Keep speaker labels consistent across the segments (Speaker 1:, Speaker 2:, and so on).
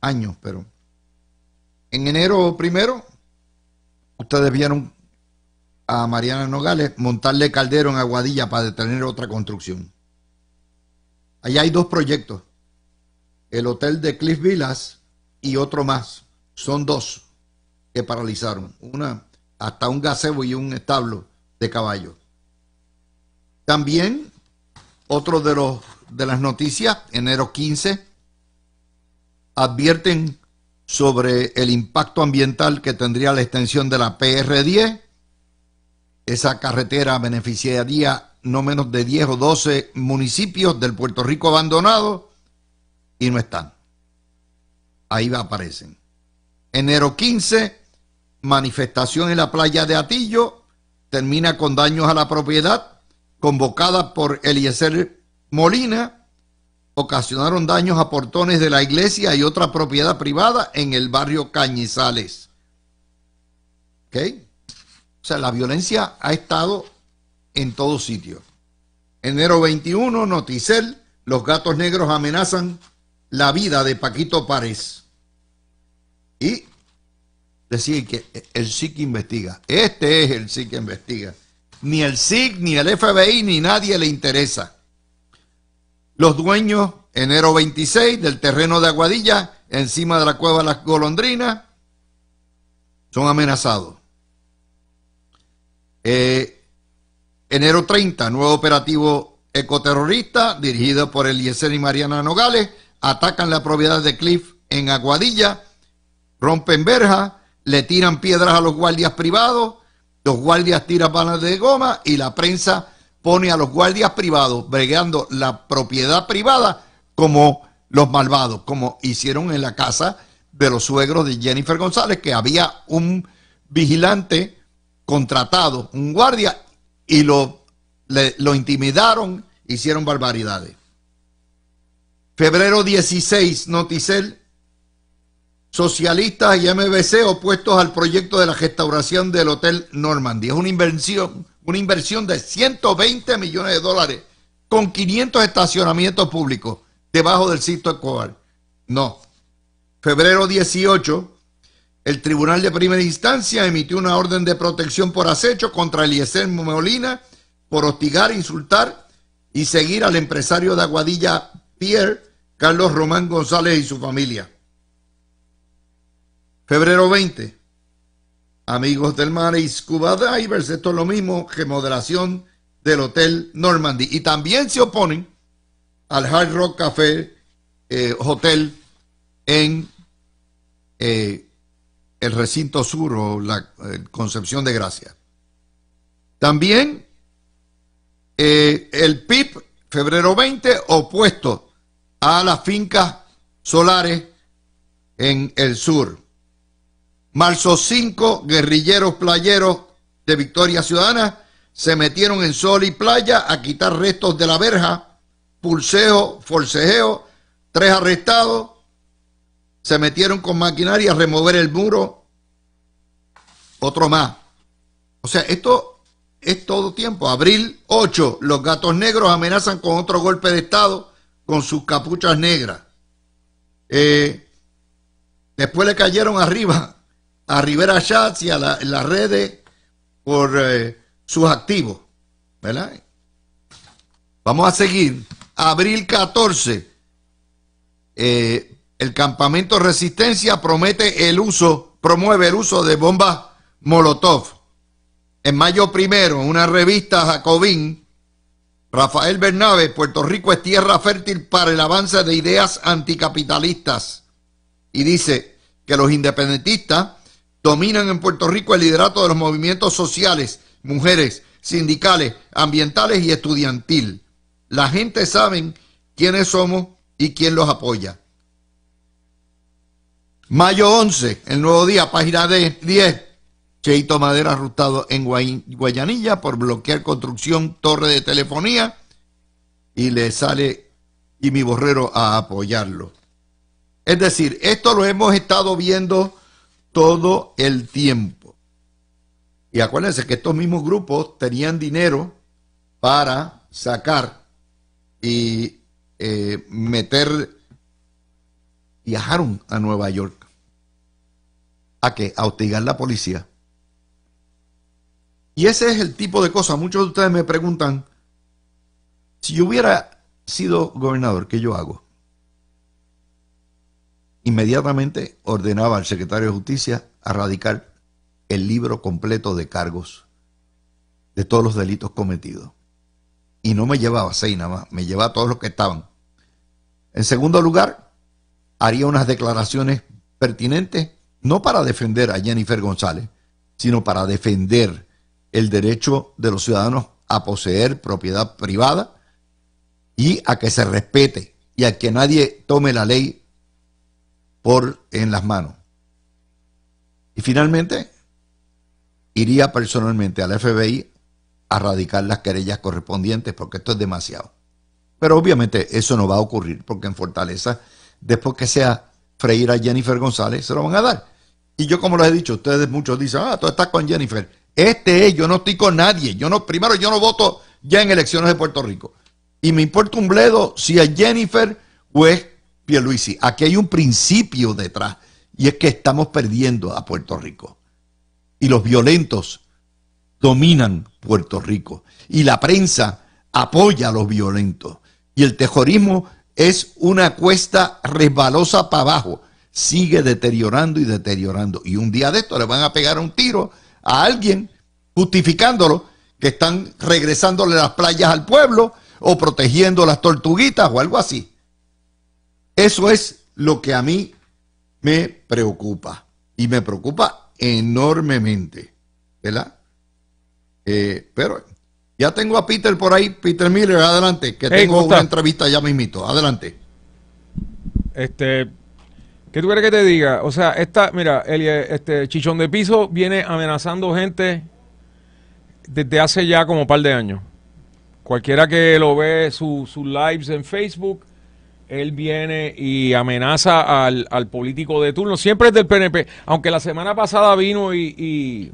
Speaker 1: años, pero en enero primero, ustedes vieron a Mariana Nogales montarle caldero en Aguadilla para detener otra construcción. Allá hay dos proyectos, el hotel de Cliff Villas y otro más. Son dos que paralizaron, una hasta un gazebo y un establo de caballos. También otro de los de las noticias, enero 15, advierten sobre el impacto ambiental que tendría la extensión de la PR10. Esa carretera beneficiaría no menos de 10 o 12 municipios del Puerto Rico abandonados y no están. Ahí aparecen. Enero 15, manifestación en la playa de Atillo, termina con daños a la propiedad, convocada por Eliezer Molina ocasionaron daños a portones de la iglesia y otra propiedad privada en el barrio Cañizales. ¿Ok? O sea, la violencia ha estado en todo sitio. Enero 21, Noticel, los gatos negros amenazan la vida de Paquito Párez. Y decir que el SIC investiga. Este es el SIC que investiga. Ni el SIC, ni el FBI, ni nadie le interesa los dueños, enero 26, del terreno de Aguadilla, encima de la cueva Las Golondrinas, son amenazados. Eh, enero 30, nuevo operativo ecoterrorista dirigido por Eliezer y Mariana Nogales, atacan la propiedad de Cliff en Aguadilla, rompen verjas, le tiran piedras a los guardias privados, los guardias tiran balas de goma y la prensa pone a los guardias privados bregando la propiedad privada como los malvados, como hicieron en la casa de los suegros de Jennifer González, que había un vigilante contratado, un guardia, y lo, lo intimidaron, hicieron barbaridades. Febrero 16, Noticel, socialistas y MBC opuestos al proyecto de la restauración del Hotel Normandy. Es una invención una inversión de 120 millones de dólares con 500 estacionamientos públicos debajo del sitio Escobar. No. Febrero 18, el Tribunal de Primera Instancia emitió una orden de protección por acecho contra Eliezer Molina por hostigar, insultar y seguir al empresario de Aguadilla Pierre, Carlos Román González y su familia. Febrero 20, Amigos del mar y Scuba Divers, esto es lo mismo que moderación del Hotel Normandy. Y también se oponen al Hard Rock Café eh, Hotel en eh, el recinto sur o la eh, Concepción de Gracia. También el PIB, febrero 20, opuesto a las fincas solares en el sur. Marzo 5, guerrilleros playeros de Victoria Ciudadana se metieron en sol y playa a quitar restos de la verja, pulseo, forcejeo, tres arrestados, se metieron con maquinaria a remover el muro, otro más. O sea, esto es todo tiempo. Abril 8, los gatos negros amenazan con otro golpe de Estado con sus capuchas negras. Eh, después le cayeron arriba a Rivera Schatz y a las redes por eh, sus activos. ¿Verdad? Vamos a seguir. Abril 14. Eh, el campamento Resistencia promete el uso, promueve el uso de bombas Molotov. En mayo primero, en una revista Jacobín, Rafael Bernabe, Puerto Rico es tierra fértil para el avance de ideas anticapitalistas. Y dice que los independentistas dominan en Puerto Rico el liderato de los movimientos sociales, mujeres, sindicales, ambientales y estudiantil. La gente sabe quiénes somos y quién los apoya. Mayo 11, el nuevo día, página 10. Cheito Madera arrestado en Guayanilla por bloquear construcción, torre de telefonía y le sale y mi Borrero a apoyarlo. Es decir, esto lo hemos estado viendo todo el tiempo. Y acuérdense que estos mismos grupos tenían dinero para sacar y eh, meter, viajaron a Nueva York. ¿A qué? A hostigar la policía. Y ese es el tipo de cosas. Muchos de ustedes me preguntan, si yo hubiera sido gobernador, ¿qué yo hago? Inmediatamente ordenaba al secretario de Justicia a radicar el libro completo de cargos de todos los delitos cometidos. Y no me llevaba seis nada más, me llevaba a todos los que estaban. En segundo lugar, haría unas declaraciones pertinentes, no para defender a Jennifer González, sino para defender el derecho de los ciudadanos a poseer propiedad privada y a que se respete y a que nadie tome la ley por, en las manos. Y finalmente, iría personalmente al FBI a radicar las querellas correspondientes porque esto es demasiado. Pero obviamente eso no va a ocurrir porque en Fortaleza, después que sea freír a Jennifer González, se lo van a dar. Y yo como les he dicho, ustedes muchos dicen, ah, tú estás con Jennifer. Este es, yo no estoy con nadie. Yo no, primero, yo no voto ya en elecciones de Puerto Rico. Y me importa un bledo si es Jennifer o es Pierluisi, aquí hay un principio detrás y es que estamos perdiendo a Puerto Rico. Y los violentos dominan Puerto Rico y la prensa apoya a los violentos. Y el terrorismo es una cuesta resbalosa para abajo. Sigue deteriorando y deteriorando. Y un día de esto le van a pegar un tiro a alguien justificándolo que están regresándole las playas al pueblo o protegiendo las tortuguitas o algo así. Eso es lo que a mí me preocupa y me preocupa enormemente, ¿verdad? Eh, pero ya tengo a Peter por ahí, Peter Miller, adelante, que tengo una entrevista ya mismito, adelante.
Speaker 2: Este, ¿Qué tú quieres que te diga? O sea, esta, mira, el, este Chichón de Piso viene amenazando gente desde hace ya como un par de años. Cualquiera que lo ve sus lives en Facebook él viene y amenaza al, político de turno. Siempre es del PNP, aunque la semana pasada vino y,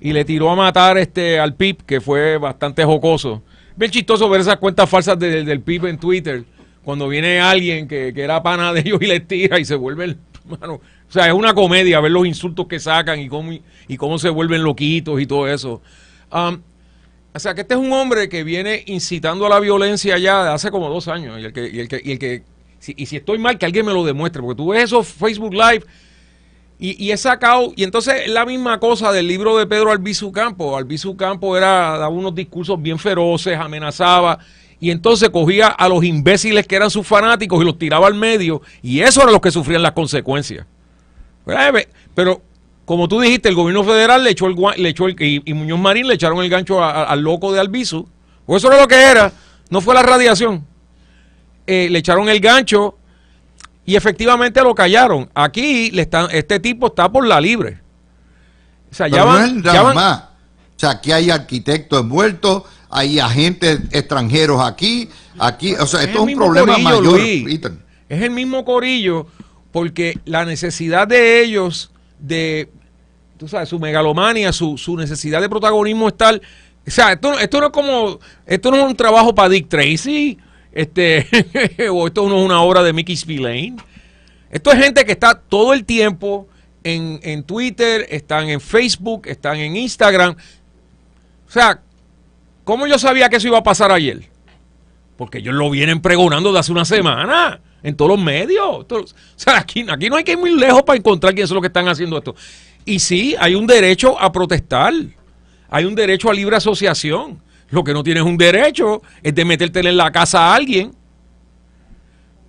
Speaker 2: y, le tiró a matar este al PIP, que fue bastante jocoso. Bien chistoso ver esas cuentas falsas del PIP en Twitter, cuando viene alguien que, era pana de ellos y les tira y se vuelve o sea, es una comedia ver los insultos que sacan y cómo, y cómo se vuelven loquitos y todo eso. Um, o sea, que este es un hombre que viene incitando a la violencia ya de hace como dos años. Y el que, y si, estoy mal, que alguien me lo demuestre, porque tú ves eso Facebook Live y, y he sacado, y entonces la misma cosa del libro de Pedro Albizu Campo. Albizu Campo era, daba unos discursos bien feroces, amenazaba, y entonces cogía a los imbéciles que eran sus fanáticos y los tiraba al medio, y eso era los que sufrían las consecuencias. Pues, eh, pero como tú dijiste, el gobierno federal le echó el, le echó y, Muñoz Marín le echaron el gancho al loco de Albizu. o pues eso era lo que era, no fue la radiación. Eh, le echaron el gancho y efectivamente lo callaron. Aquí le están, este tipo está por la libre.
Speaker 1: O sea, ya van, más. O sea, aquí hay arquitectos envueltos, hay agentes extranjeros aquí, aquí, o sea, esto es un problema mayor. es
Speaker 2: el mismo corillo porque la necesidad de ellos de, su megalomania, su, su necesidad de protagonismo es O sea, esto, no es como, esto no es un trabajo para Dick Tracy, este, o esto no es una obra de Mickey Spillane. Esto es gente que está todo el tiempo en, en Twitter, están en Facebook, están en Instagram. O sea, ¿cómo yo sabía que eso iba a pasar ayer? Porque ellos lo vienen pregonando desde hace una semana en todos los medios. o sea, aquí, no hay que ir muy lejos para encontrar quiénes son los que están haciendo esto. Y sí, hay un derecho a protestar, hay un derecho a libre asociación. Lo que no tienes un derecho es de meterte en la casa a alguien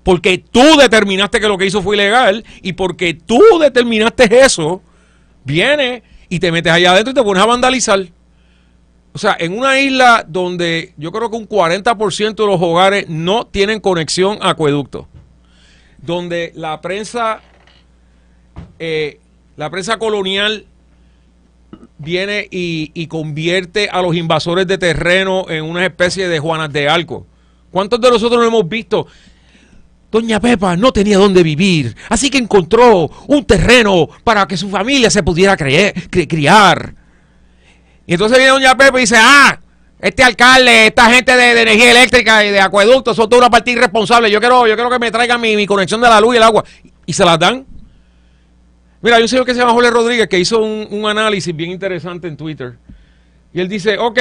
Speaker 2: porque tú determinaste que lo que hizo fue ilegal y porque tú determinaste eso, viene y te metes allá adentro y te pones a vandalizar. O sea, en una isla donde yo creo que un 40% de los hogares no tienen conexión a acueducto donde la prensa, eh, la prensa colonial viene y, convierte a los invasores de terreno en una especie de Juanas de Arco. ¿Cuántos de nosotros no hemos visto? Doña Pepa no tenía dónde vivir, así que encontró un terreno para que su familia se pudiera creer, criar. Y entonces viene Doña Pepa y dice, ah, este alcalde, esta gente de, energía eléctrica y de acueducto, son toda una parte irresponsable. Yo quiero, yo quiero que me traigan mi, conexión de la luz y el agua. Y se las dan. Mira, hay un señor que se llama Jorge Rodríguez que hizo un, análisis bien interesante en Twitter. Y él dice, ok,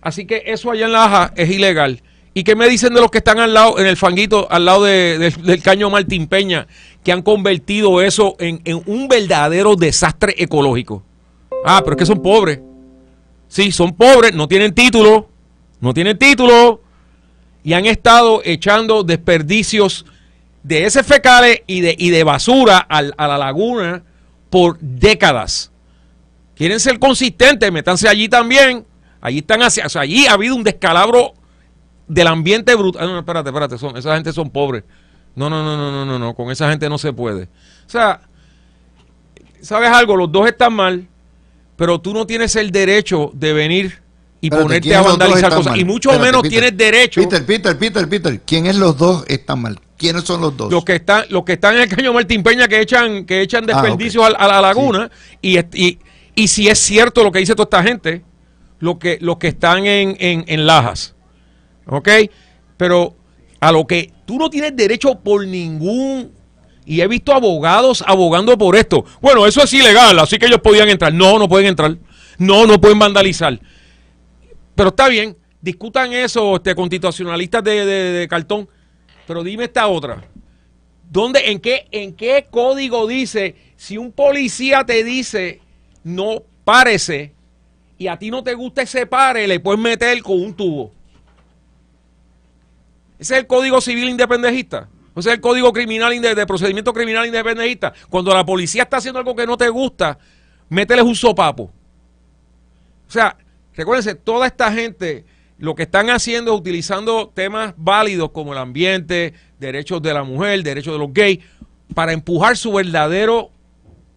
Speaker 2: así que eso allá en Laja es ilegal. ¿Y qué me dicen de los que están al lado, en el fanguito, al lado del caño Martín Peña, que han convertido eso en, en un verdadero desastre ecológico? Ah, pero es que son pobres. Sí, son pobres, no tienen título, no tienen título y han estado echando desperdicios de ese fecales y de, de basura a la laguna por décadas. Quieren ser consistentes, metanse allí también. Allí están hacia, allí ha habido un descalabro del ambiente brutal. Ah, no, no, espérate, espérate, son, esa gente son pobres. No, no, no, no, no, no, no, con esa gente no se puede. O sea, ¿sabes algo? Los dos están mal pero tú no tienes el derecho de venir y ponerte a vandalizar cosas. Y mucho menos tienes derecho. Peter,
Speaker 1: Peter, Peter, Peter, ¿quién es los dos están mal? ¿Quiénes son los dos?
Speaker 2: Los que están, los que están en el caño Martín Peña que echan, que echan ah, desperdicios a, la laguna. Y, y, si es cierto lo que dice toda esta gente, los que, que están en, en, en Lajas. ¿Ok? Pero a lo que tú no tienes derecho por ningún y he visto abogados abogando por esto. Bueno, eso es ilegal, así que ellos podían entrar. No, no pueden entrar. No, no pueden vandalizar. Pero está bien, discutan eso, este, constitucionalistas de, cartón. Pero dime esta otra. ¿Dónde, en qué, en qué código dice si un policía te dice no párese y a ti no te gusta ese pare, le puedes meter con un tubo? Ese es el código civil independentista. O sea, el código criminal de procedimiento criminal independentista. Cuando la policía está haciendo algo que no te gusta, mételes un sopapo. O sea, recuérdense, toda esta gente lo que están haciendo es utilizando temas válidos como el ambiente, derechos de la mujer, derechos de los gays, para empujar su verdadero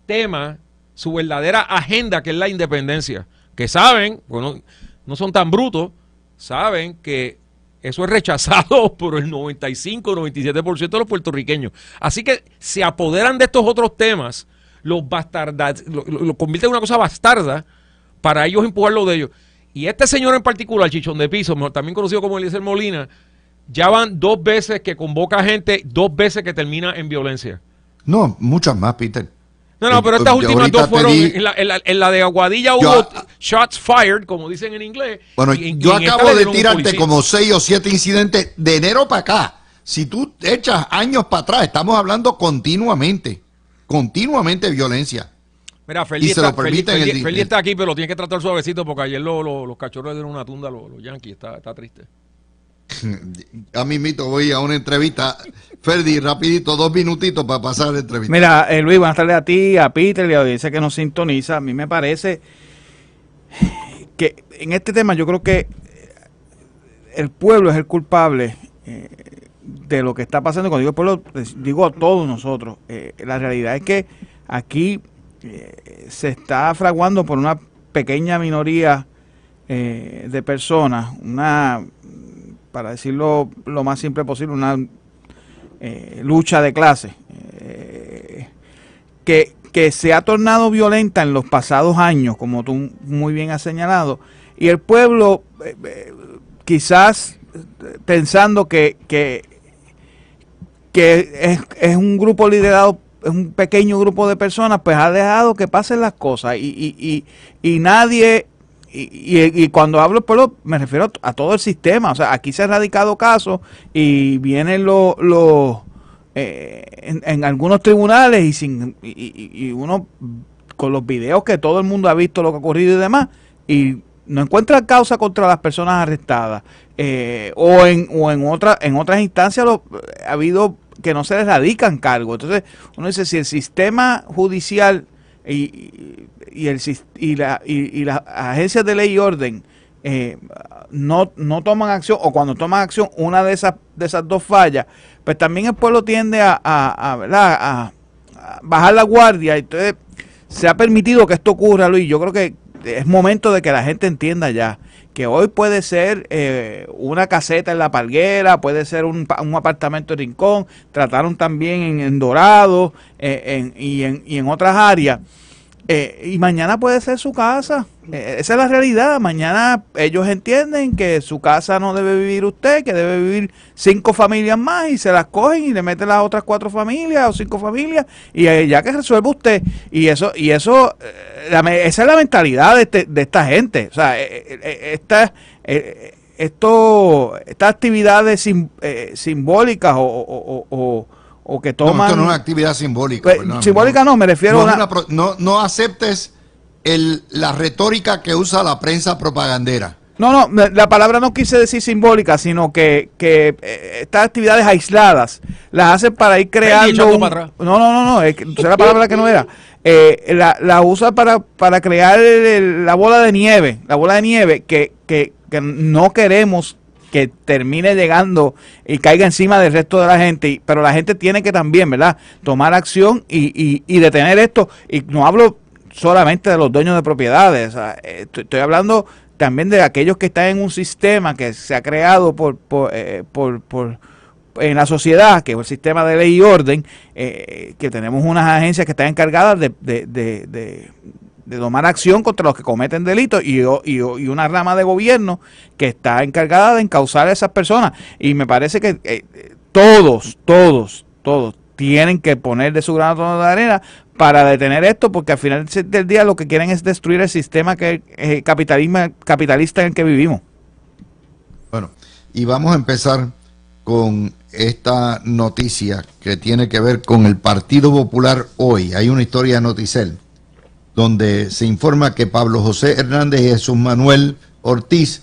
Speaker 2: tema, su verdadera agenda, que es la independencia. Que saben, bueno, no son tan brutos, saben que eso es rechazado por el 95-97% de los puertorriqueños. Así que se apoderan de estos otros temas, los lo, convierten en una cosa bastarda para ellos empujar lo de ellos. Y este señor en particular, Chichón de Piso, también conocido como Eliezer Molina, ya van dos veces que convoca gente, dos veces que termina en violencia.
Speaker 1: No, muchas más, Peter. No, no, pero estas últimas dos fueron. en,
Speaker 2: la, de Aguadilla hubo shots fired, como dicen en inglés. Bueno, yo acabo de tirarte como
Speaker 1: seis o siete incidentes de enero para acá. Si tú echas años para atrás, estamos hablando continuamente, continuamente violencia. Mira, Feli, está,
Speaker 2: aquí, pero lo tiene que tratar suavecito porque ayer los cachorros de una tunda, los lo yankees, está, está triste.
Speaker 1: A mí mito voy a una entrevista. Ferdi, rapidito, dos minutitos para pasar la entrevista.
Speaker 3: Mira, eh, Luis, buenas tardes a ti, a Peter y a audiencia que nos sintoniza. A mí me parece que en este tema yo creo que el pueblo es el culpable eh, de lo que está pasando. Cuando digo pueblo, pues, digo a todos nosotros. Eh, la realidad es que aquí se está fraguando por una pequeña minoría de personas, una para decirlo lo más simple posible, una eh, lucha de clase eh, que, se ha tornado violenta en los pasados años, como tú muy bien has señalado, y el pueblo eh, quizás pensando que, que, es, un grupo liderado, es un pequeño grupo de personas, pues ha dejado que pasen las cosas y, y, y nadie y, y, cuando hablo del pueblo me refiero a, todo el sistema. O sea, aquí se han radicado casos y vienen los... Eh, en, algunos tribunales y, sin, y, uno con los videos que todo el mundo ha visto lo que ha ocurrido y demás, y no encuentra causa contra las personas arrestadas. Eh, o en, o en, otra, en otras instancias lo, ha habido que no se les radican cargos. Entonces, uno dice, si el sistema judicial y y, el, y, la, y, las agencias de ley y orden eh, no, no toman acción, o cuando toman acción una de esas, de esas dos fallas, pues también el pueblo tiende a, a, bajar la guardia. Entonces, se ha permitido que esto ocurra, Luis. Yo creo que es momento de que la gente entienda ya que hoy puede ser eh, una caseta en la palguera, puede ser un, un apartamento de Rincón, trataron también en, Dorado eh, y, en, y en otras áreas. Eh, y mañana puede ser su casa. Eh, esa es la realidad. Mañana ellos entienden que su casa no debe vivir usted, que debe vivir cinco familias más y se las cogen y le meten las otras cuatro familias o cinco familias y ya que resuelve usted. Y eso, y eso, eh, esa es la mentalidad de, este, de esta gente. O sea, esta, esto, estas actividades simbólicas o o que toma No, es una actividad
Speaker 1: simbólica. Pues, simbólica no, me refiero a... no, no aceptes el, la retórica que usa la prensa propagandera.
Speaker 3: No, no, la palabra no quise decir simbólica, sino que, que eh, estas actividades aisladas las hacen para ir creando... no, no, no, no, esa es la palabra que no era. Eh, la, usa para, para crear la bola de nieve, la bola de nieve que, que, que no queremos que termine llegando y caiga encima del resto de la gente. Pero la gente tiene que también, ¿verdad?, tomar acción y, y, detener esto. Y no hablo solamente de los dueños de propiedades, eh, estoy, hablando también de aquellos que están en un sistema que se ha creado por, por, eh, por, en la sociedad, que es el sistema de ley y orden, eh, que tenemos unas agencias que están encargadas de de tomar acción contra los que cometen delitos y, y, y, una rama de gobierno que está encargada de encauzar a esas personas. Y me parece que eh, todos, todos, todos tienen que poner de su grano de arena para detener esto, porque al final del día lo que quieren es destruir el sistema que eh, capitalismo, capitalista en el que vivimos.
Speaker 1: Bueno, y vamos a empezar con esta noticia que tiene que ver con el Partido Popular hoy. Hay una historia de Noticel donde se informa que Pablo José Hernández y Jesús Manuel Ortiz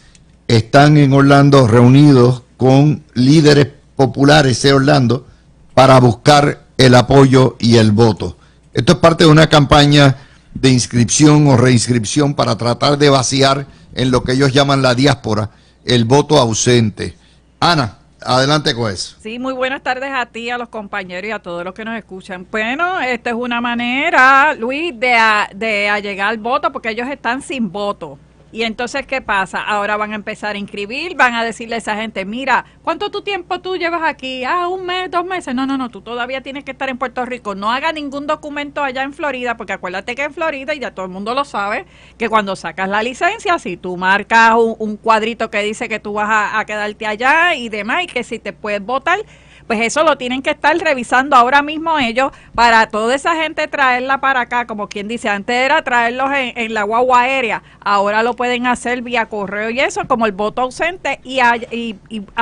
Speaker 1: están en Orlando reunidos con líderes populares de Orlando para buscar el apoyo y el voto. Esto es parte de una campaña de inscripción o reinscripción para tratar de vaciar en lo que ellos llaman la diáspora el voto ausente. Ana. Adelante, juez.
Speaker 4: Sí, muy buenas tardes a ti, a los compañeros y a todos los que nos escuchan. Bueno, esta es una manera, Luis, de, llegar de allegar voto porque ellos están sin voto. Y entonces, ¿qué pasa? Ahora van a empezar a inscribir, van a decirle a esa gente, mira, ¿cuánto tu tiempo tú llevas aquí? Ah, un mes, dos meses. No, no, no, tú todavía tienes que estar en Puerto Rico. No haga ningún documento allá en Florida, porque acuérdate que en Florida, y ya todo el mundo lo sabe, que cuando sacas la licencia, si tú marcas un, cuadrito que dice que tú vas a, a quedarte allá y demás, y que si te puedes votar pues eso lo tienen que estar revisando ahora mismo ellos para toda esa gente traerla para acá, como quien dice, antes era traerlos en, la guagua aérea, ahora lo pueden hacer vía correo y eso, como el voto ausente y a, y,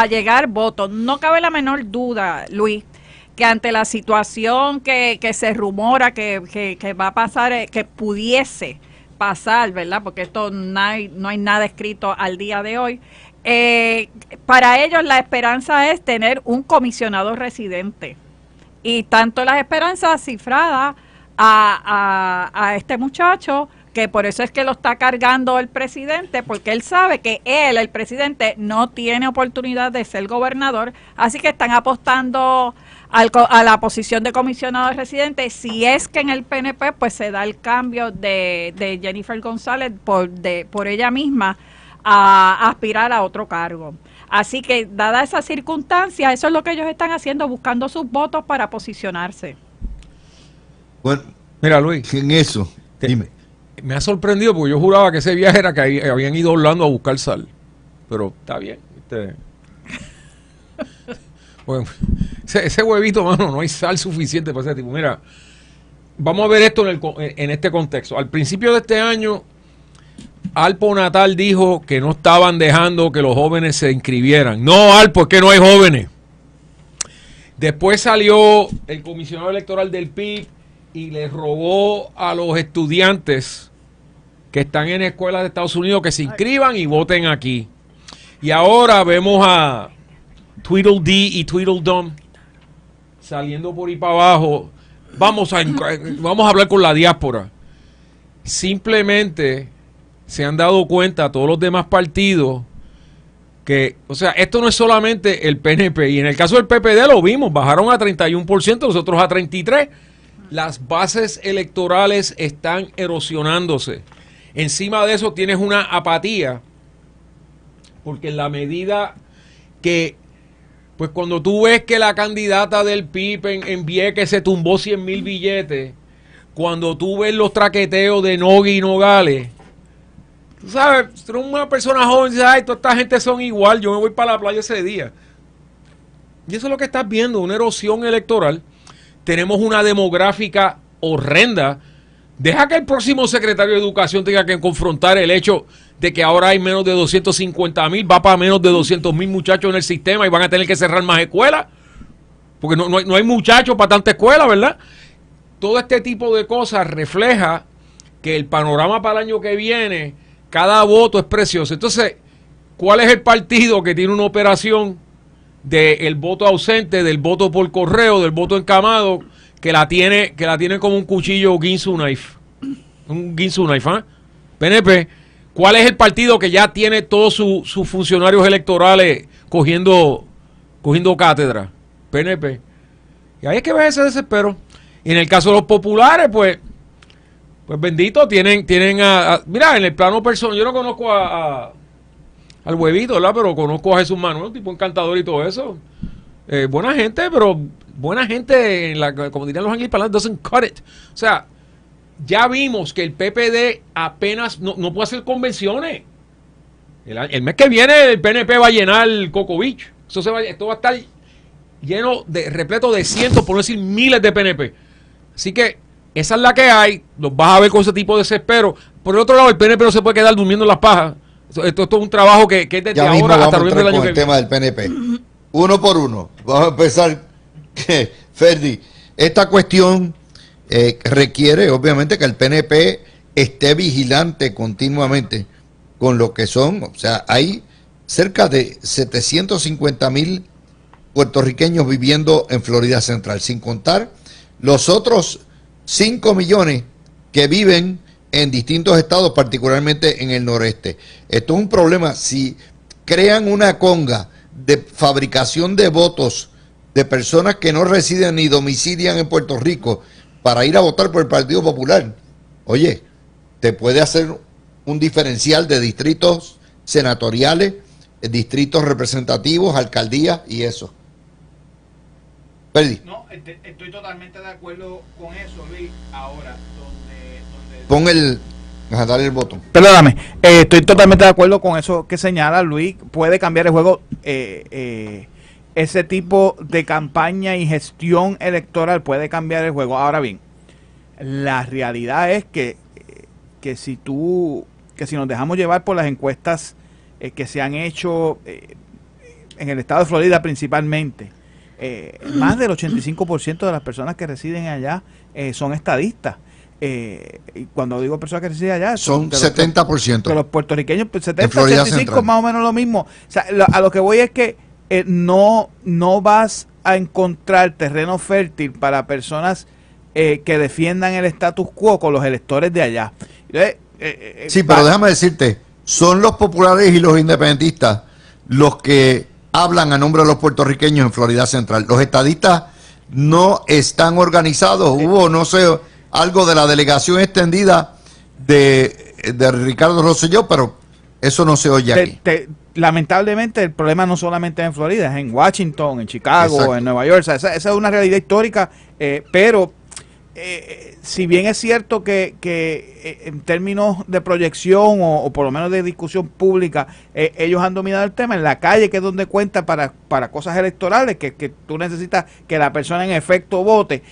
Speaker 4: llegar voto. No cabe la menor duda, Luis que ante la situación que, que se rumora que, va a pasar, eh, que pudiese pasar, ¿verdad? Porque esto no hay nada escrito al día de hoy. Eh, para ellos la esperanza es tener un comisionado residente. Y tanto las esperanzas cifradas a, a, este muchacho, que por eso es que lo está cargando el presidente, porque él sabe que él, el presidente, no tiene oportunidad de ser gobernador, así que están apostando a la posición de comisionado residente, si es que en el PNP pues se da el cambio de, de Jennifer González por, de, por ella misma a aspirar a otro cargo. Así que, dada esa circunstancia... eso es lo que ellos están haciendo, buscando sus votos para posicionarse.
Speaker 2: Bueno, mira Luis, en eso, dime. Me ha sorprendido porque yo juraba que ese viaje era que habían ido a Orlando a buscar sal, pero está bien. Este. ese, huevito, mano, no hay sal suficiente para ese tipo. Mira, vamos a ver esto en, en este contexto. Al principio de este año, Alpo Natal dijo que no estaban dejando que los jóvenes se inscribieran. No, Alpo, es que no hay jóvenes. Después salió el comisionado electoral del PIB y le robó a los estudiantes que están en escuelas de Estados Unidos que se inscriban y voten aquí. Y ahora vemos a Tweedledee y Tweedledum saliendo por ahí para abajo. Vamos a, vamos a hablar con la diáspora. Simplemente se han dado cuenta todos los demás partidos que, o sea, esto no es solamente el PNP. Y en el caso del PPD lo vimos, bajaron a 31%, nosotros a 33%. Las bases electorales están erosionándose. Encima de eso tienes una apatía, porque en la medida que, pues cuando tú ves que la candidata del PIB envié que se tumbó 100 mil billetes, cuando tú ves los traqueteos de Nogui y Nogales, tú sabes, tú eres una persona joven, dices, ay, toda esta gente son igual, yo me voy para la playa ese día. Y eso es lo que estás viendo, una erosión electoral. Tenemos una demográfica horrenda. Deja que el próximo secretario de Educación tenga que confrontar el hecho de que ahora hay menos de 250 mil, va para menos de 200 mil muchachos en el sistema y van a tener que cerrar más escuelas, porque no, hay, no hay muchachos para tanta escuela, ¿verdad? Todo este tipo de cosas refleja que el panorama para el año que viene cada voto es precioso. Entonces, ¿cuál es el partido que tiene una operación del voto ausente, del voto por correo, del voto encamado, que la tiene, que la tiene como un cuchillo Ginsu Knife? Un Ginsu Knife, PNP. ¿ah? ¿Cuál es el partido que ya tiene todos sus funcionarios electorales cogiendo, cogiendo cátedra? PNP. Y ahí es que ve ese desespero. Y en el caso de los populares, pues pues bendito, tienen, tienen a, Mira, en el plano personal, yo no conozco a, al huevito, ¿verdad? Pero conozco a Jesús Manuel, tipo encantador y todo eso. Eh, buena gente, pero buena gente, en la, como dirían los anglos doesn't cut it. O sea, ya vimos que el PPD apenas no, puede hacer convenciones. El, mes que viene el PNP va a llenar el Coco Eso se va, esto va a estar lleno de repleto de cientos, por no decir miles de PNP. Así que esa es la que hay, los vas a ver con ese tipo de desespero. Por el otro lado, el PNP no se puede quedar durmiendo en las pajas. Esto, es todo un trabajo que, que es desde ya ahora mismo hasta del año con el tema
Speaker 1: del PNP. Uno por uno. Vamos a empezar, eh, Ferdi. Esta cuestión eh, requiere, obviamente, que el PNP esté vigilante continuamente con lo que son, o sea, hay cerca de 750 mil puertorriqueños viviendo en Florida Central, sin contar los otros 5 millones que viven en distintos estados, particularmente en el noreste. Esto es un problema. Si crean una conga de fabricación de votos de personas que no residen ni domicilian en Puerto Rico para ir a votar por el Partido Popular, oye, te puede hacer un diferencial de distritos senatoriales, distritos representativos, alcaldías y eso. No, este, estoy totalmente de acuerdo con eso, Luis. Ahora, donde. Pon el. el botón. Perdóname,
Speaker 3: eh, estoy totalmente de acuerdo con eso que señala Luis. Puede cambiar el juego. Eh, eh, ese tipo de campaña y gestión electoral puede cambiar el juego. Ahora bien, la realidad es que, que si tú, que si nos dejamos llevar por las encuestas que se han hecho en el estado de Florida principalmente, eh, más del 85% de las personas que residen allá eh, son estadistas. Eh, y cuando digo personas que residen allá, son, 70%. De los puertorriqueños, 75, pues, más o menos lo mismo. a lo que voy es que no, no vas a encontrar terreno fértil para personas que defiendan el status quo con los electores de allá. sí, pero déjame
Speaker 1: decirte, son los populares y los independentistas los que hablan a nombre de los puertorriqueños en Florida Central. Los estadistas no están organizados. Hubo, no sé, algo de la delegación extendida de, de Ricardo Rosselló, pero eso no se oye aquí.
Speaker 3: lamentablemente el problema no solamente es en Florida, es en Washington, en Chicago, en Nueva York. esa, es una realidad histórica, eh, pero eh, eh, si bien es cierto que, eh, en términos de proyección o, por lo menos de discusión pública, ellos han dominado el tema, en la calle que es donde cuenta para, para cosas electorales, que, que tú necesitas que la persona en efecto vote,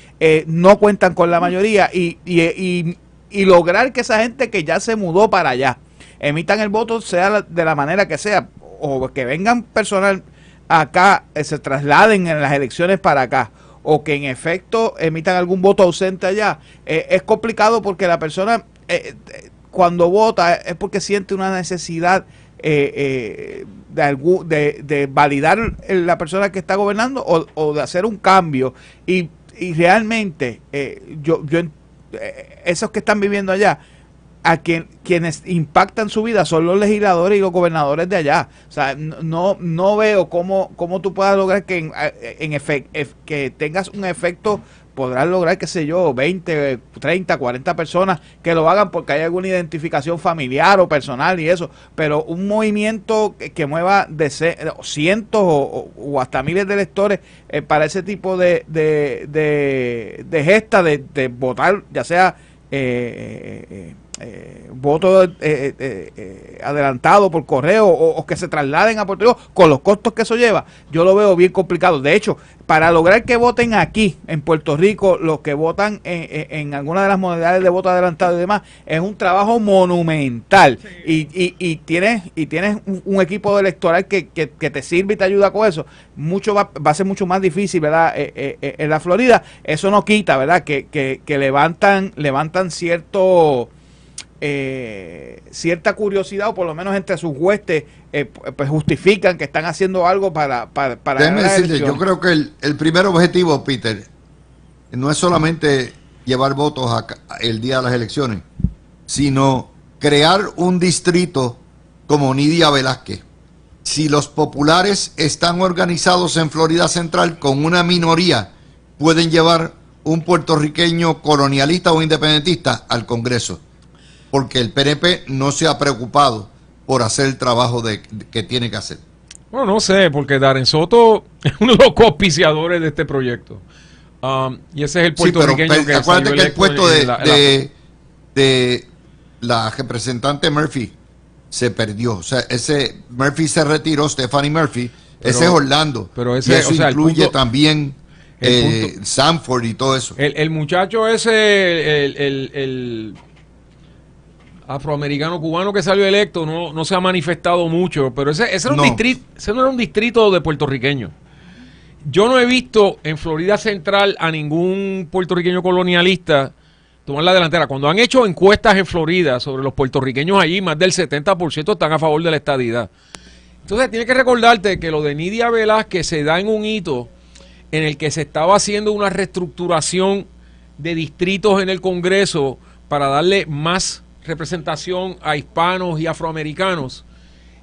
Speaker 3: no cuentan con la mayoría y, y, lograr que esa gente que ya se mudó para allá emitan el voto, sea de la manera que sea, o que vengan personal acá, se trasladen en las elecciones para acá o que en efecto emitan algún voto ausente allá, eh, es complicado porque la persona eh, eh, cuando vota es porque siente una necesidad de, de, de, validar la persona que está gobernando o, o de hacer un cambio. Y, y realmente yo, yo esos que están viviendo allá, a quien, quienes impactan su vida son los legisladores y los gobernadores de allá. O sea, no, no veo cómo, cómo tú puedas lograr que, en, eh, que tengas un efecto podrás lograr, qué sé yo, 20, 30, 40 personas que lo hagan porque hay alguna identificación familiar o personal y eso, pero un movimiento que, mueva de cientos o, hasta miles de electores eh, para ese tipo de, gesta de, de votar, ya sea... Eh, eh eh, voto eh, eh, eh, adelantado por correo o, que se trasladen a Puerto Rico con los costos que eso lleva, yo lo veo bien complicado. De hecho, para lograr que voten aquí en Puerto Rico los que votan en, en alguna de las modalidades de voto adelantado y demás, es un trabajo monumental y, y, tienes y tienes un, equipo electoral que, que, te sirve y te ayuda con eso. Mucho va, a ser mucho más difícil, ¿verdad? en la Florida, eso no quita, ¿verdad? Que, que, que levantan, levantan cierto eh, cierta curiosidad, o por lo menos entre sus huestes, eh, pues justifican que están haciendo algo para... para, para Déjeme decirle, yo
Speaker 1: creo que el, primer objetivo, Peter, no es solamente llevar votos el día de las elecciones, sino crear un distrito como Nidia Velázquez. Si los populares están organizados en Florida Central con una minoría, pueden llevar un puertorriqueño colonialista o independentista al Congreso porque el PNP no se ha preocupado por hacer el trabajo de, que tiene que hacer.
Speaker 2: Bueno, no sé, porque Darren Soto es uno de los cospiciadores de este proyecto. Um, y ese es el que que el puesto de, la,
Speaker 1: de, representante Murphy se perdió. O sea, ese Murphy se retiró, Stephanie Murphy, ese es Orlando. Pero ese, y eso incluye también eh, Sanford y todo eso. El, muchacho
Speaker 2: ese, el afroamericano cubano que salió electo no, no se ha manifestado mucho, pero ese, ese, era no. distrito, era un distrito de puertorriqueños. Yo no he visto en Florida Central a ningún puertorriqueño colonialista tomar la delantera. Cuando han hecho encuestas en Florida sobre los puertorriqueños allí, más del 70% están a favor de la estadidad. Entonces tienes que recordarte que lo de Nidia Velázquez se da en un hito en el que se estaba haciendo una reestructuración de distritos en el Congreso para darle más representación a hispanos y afroamericanos,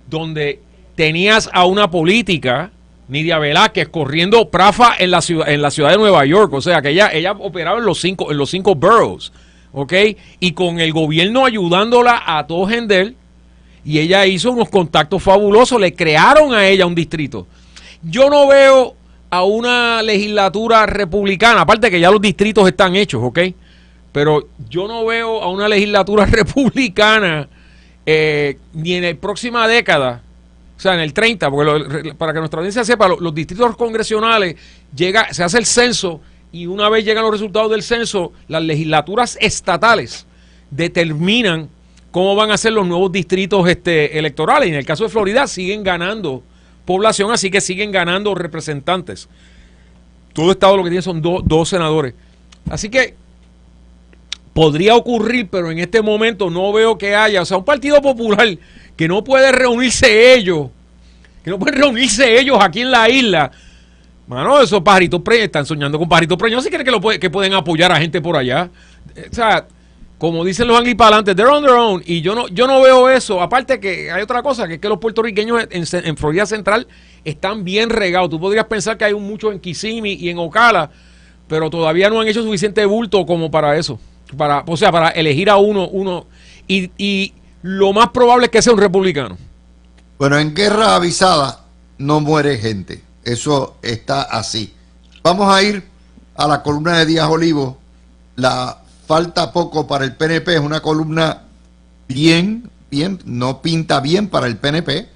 Speaker 2: donde tenías a una política, Nidia Velázquez, corriendo prafa en la ciudad, en la ciudad de Nueva York. O sea, que ella, ella operaba en los cinco, en los cinco boroughs, ¿ok? Y con el gobierno ayudándola a todo gender, y ella hizo unos contactos fabulosos, le crearon a ella un distrito. Yo no veo a una legislatura republicana, aparte que ya los distritos están hechos, ¿ok? Pero yo no veo a una legislatura republicana eh, ni en la próxima década, o sea, en el 30, porque para que nuestra audiencia sepa, los distritos congresionales llega, se hace el censo y una vez llegan los resultados del censo, las legislaturas estatales determinan cómo van a ser los nuevos distritos este, electorales. Y en el caso de Florida siguen ganando población, así que siguen ganando representantes. Todo estado lo que tiene son dos senadores. Así que podría ocurrir, pero en este momento no veo que haya. O sea, un partido popular que no puede reunirse ellos, que no pueden reunirse ellos aquí en la isla. Mano, esos pajaritos pre están soñando con pajaritos preños. Si creen que, lo que pueden apoyar a gente por allá. Eh, o sea, como dicen los anglipalantes, they're on their own. Y yo no, yo no veo eso. Aparte que hay otra cosa, que es que los puertorriqueños en, Florida Central están bien regados. Tú podrías pensar que hay un mucho en Kissimmee y en Ocala, pero todavía no han hecho suficiente bulto como para eso. Para, o sea, para elegir a uno, uno. Y, lo más probable es
Speaker 1: que sea un republicano. Bueno, en guerra avisada no muere gente. Eso está así. Vamos a ir a la columna de Díaz Olivo. La falta poco para el PNP es una columna bien, bien, no pinta bien para el PNP.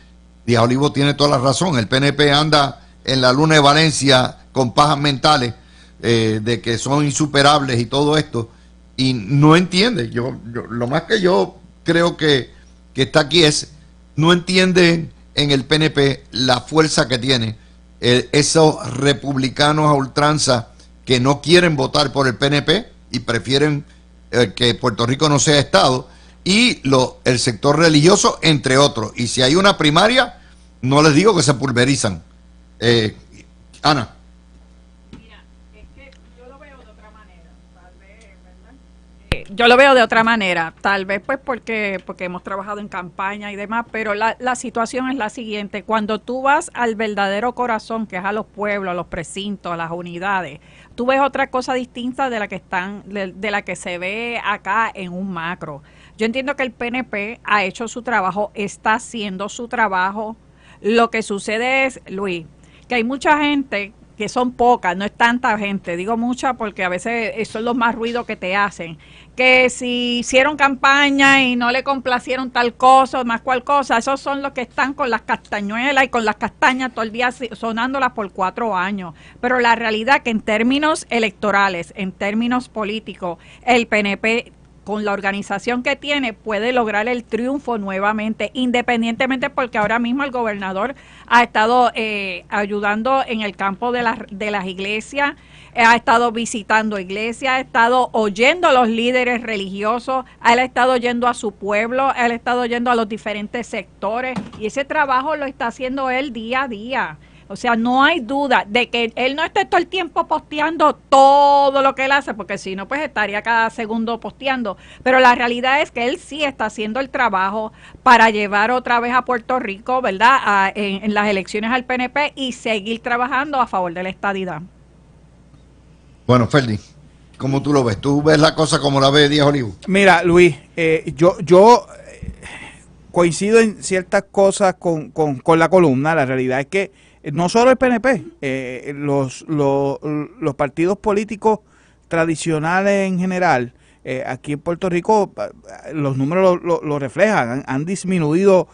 Speaker 1: Díaz Olivo tiene toda la razón. El PNP anda en la luna de Valencia con pajas mentales eh, de que son insuperables y todo esto y no entiende. Yo, yo, lo más que yo creo que, que está aquí es, no entiende en el PNP la fuerza que tiene eh, esos republicanos a ultranza que no quieren votar por el PNP y prefieren eh, que Puerto Rico no sea Estado, y lo, el sector religioso, entre otros. Y si hay una primaria, no les digo que se pulverizan. Eh, Ana.
Speaker 4: yo lo veo de otra manera, tal vez pues porque, porque hemos trabajado en campaña y demás, pero la, la situación es la siguiente, cuando tú vas al verdadero corazón, que es a los pueblos, a los precintos, a las unidades, tú ves otra cosa distinta de la que están, de, la que se ve acá en un macro. Yo entiendo que el PNP ha hecho su trabajo, está haciendo su trabajo. Lo que sucede es, Luis, que hay mucha gente que son pocas, no es tanta gente, digo mucha porque a veces son los más ruido que te hacen, que si hicieron campaña y no le complacieron tal cosa más cual cosa, esos son los que están con las castañuelas y con las castañas todo el día sonándolas por cuatro años. Pero la realidad que en términos electorales, en términos políticos, el PNP con la organización que tiene puede lograr el triunfo nuevamente, independientemente porque ahora mismo el gobernador ha estado eh, ayudando en el campo de, de las iglesias, ha estado visitando iglesias, ha estado oyendo a los líderes religiosos, ha estado oyendo a su pueblo, ha estado oyendo a los diferentes sectores y ese trabajo lo está haciendo él día a día. O sea, no hay duda de que él no esté todo el tiempo posteando todo lo que él hace, porque si no, pues estaría cada segundo posteando. Pero la realidad es que él sí está haciendo el trabajo para llevar otra vez a Puerto Rico, ¿verdad?, en, en las elecciones al PNP y seguir trabajando a favor de la estadidad.
Speaker 1: Bueno, Ferdi, ¿cómo tú lo ves? ¿Tú ves la cosa como la ve Díaz Olivo?
Speaker 3: Mira, Luis, eh, yo, yo eh, coincido en ciertas cosas con, la columna. La realidad es que eh, no solo el PNP, los, los, partidos políticos tradicionales en general, aquí en Puerto Rico los números lo, reflejan, han, disminuido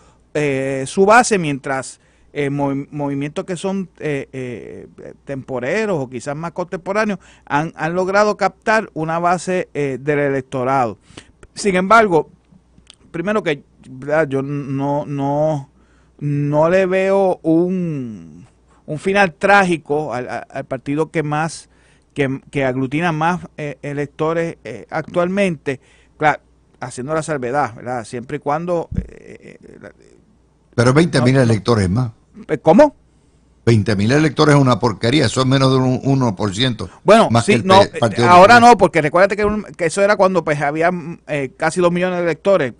Speaker 3: su base mientras eh, movimientos que son eh, eh, temporeros o quizás más contemporáneos, han, han logrado captar una base del electorado. Sin embargo, primero que yo no, no, no le veo un, un final trágico al, partido que más que, aglutina más electores actualmente, haciendo la salvedad, ¿verdad? Siempre y cuando...
Speaker 1: Pero 20.000 mil electores más. Eh, ¿Cómo? 20.000 electores es una porquería, eso es menos de un 1%. Bueno, sí, no, eh, ahora
Speaker 3: no, porque recuérdate que, eso era cuando pues había mm, eh, casi 2 millones de electores,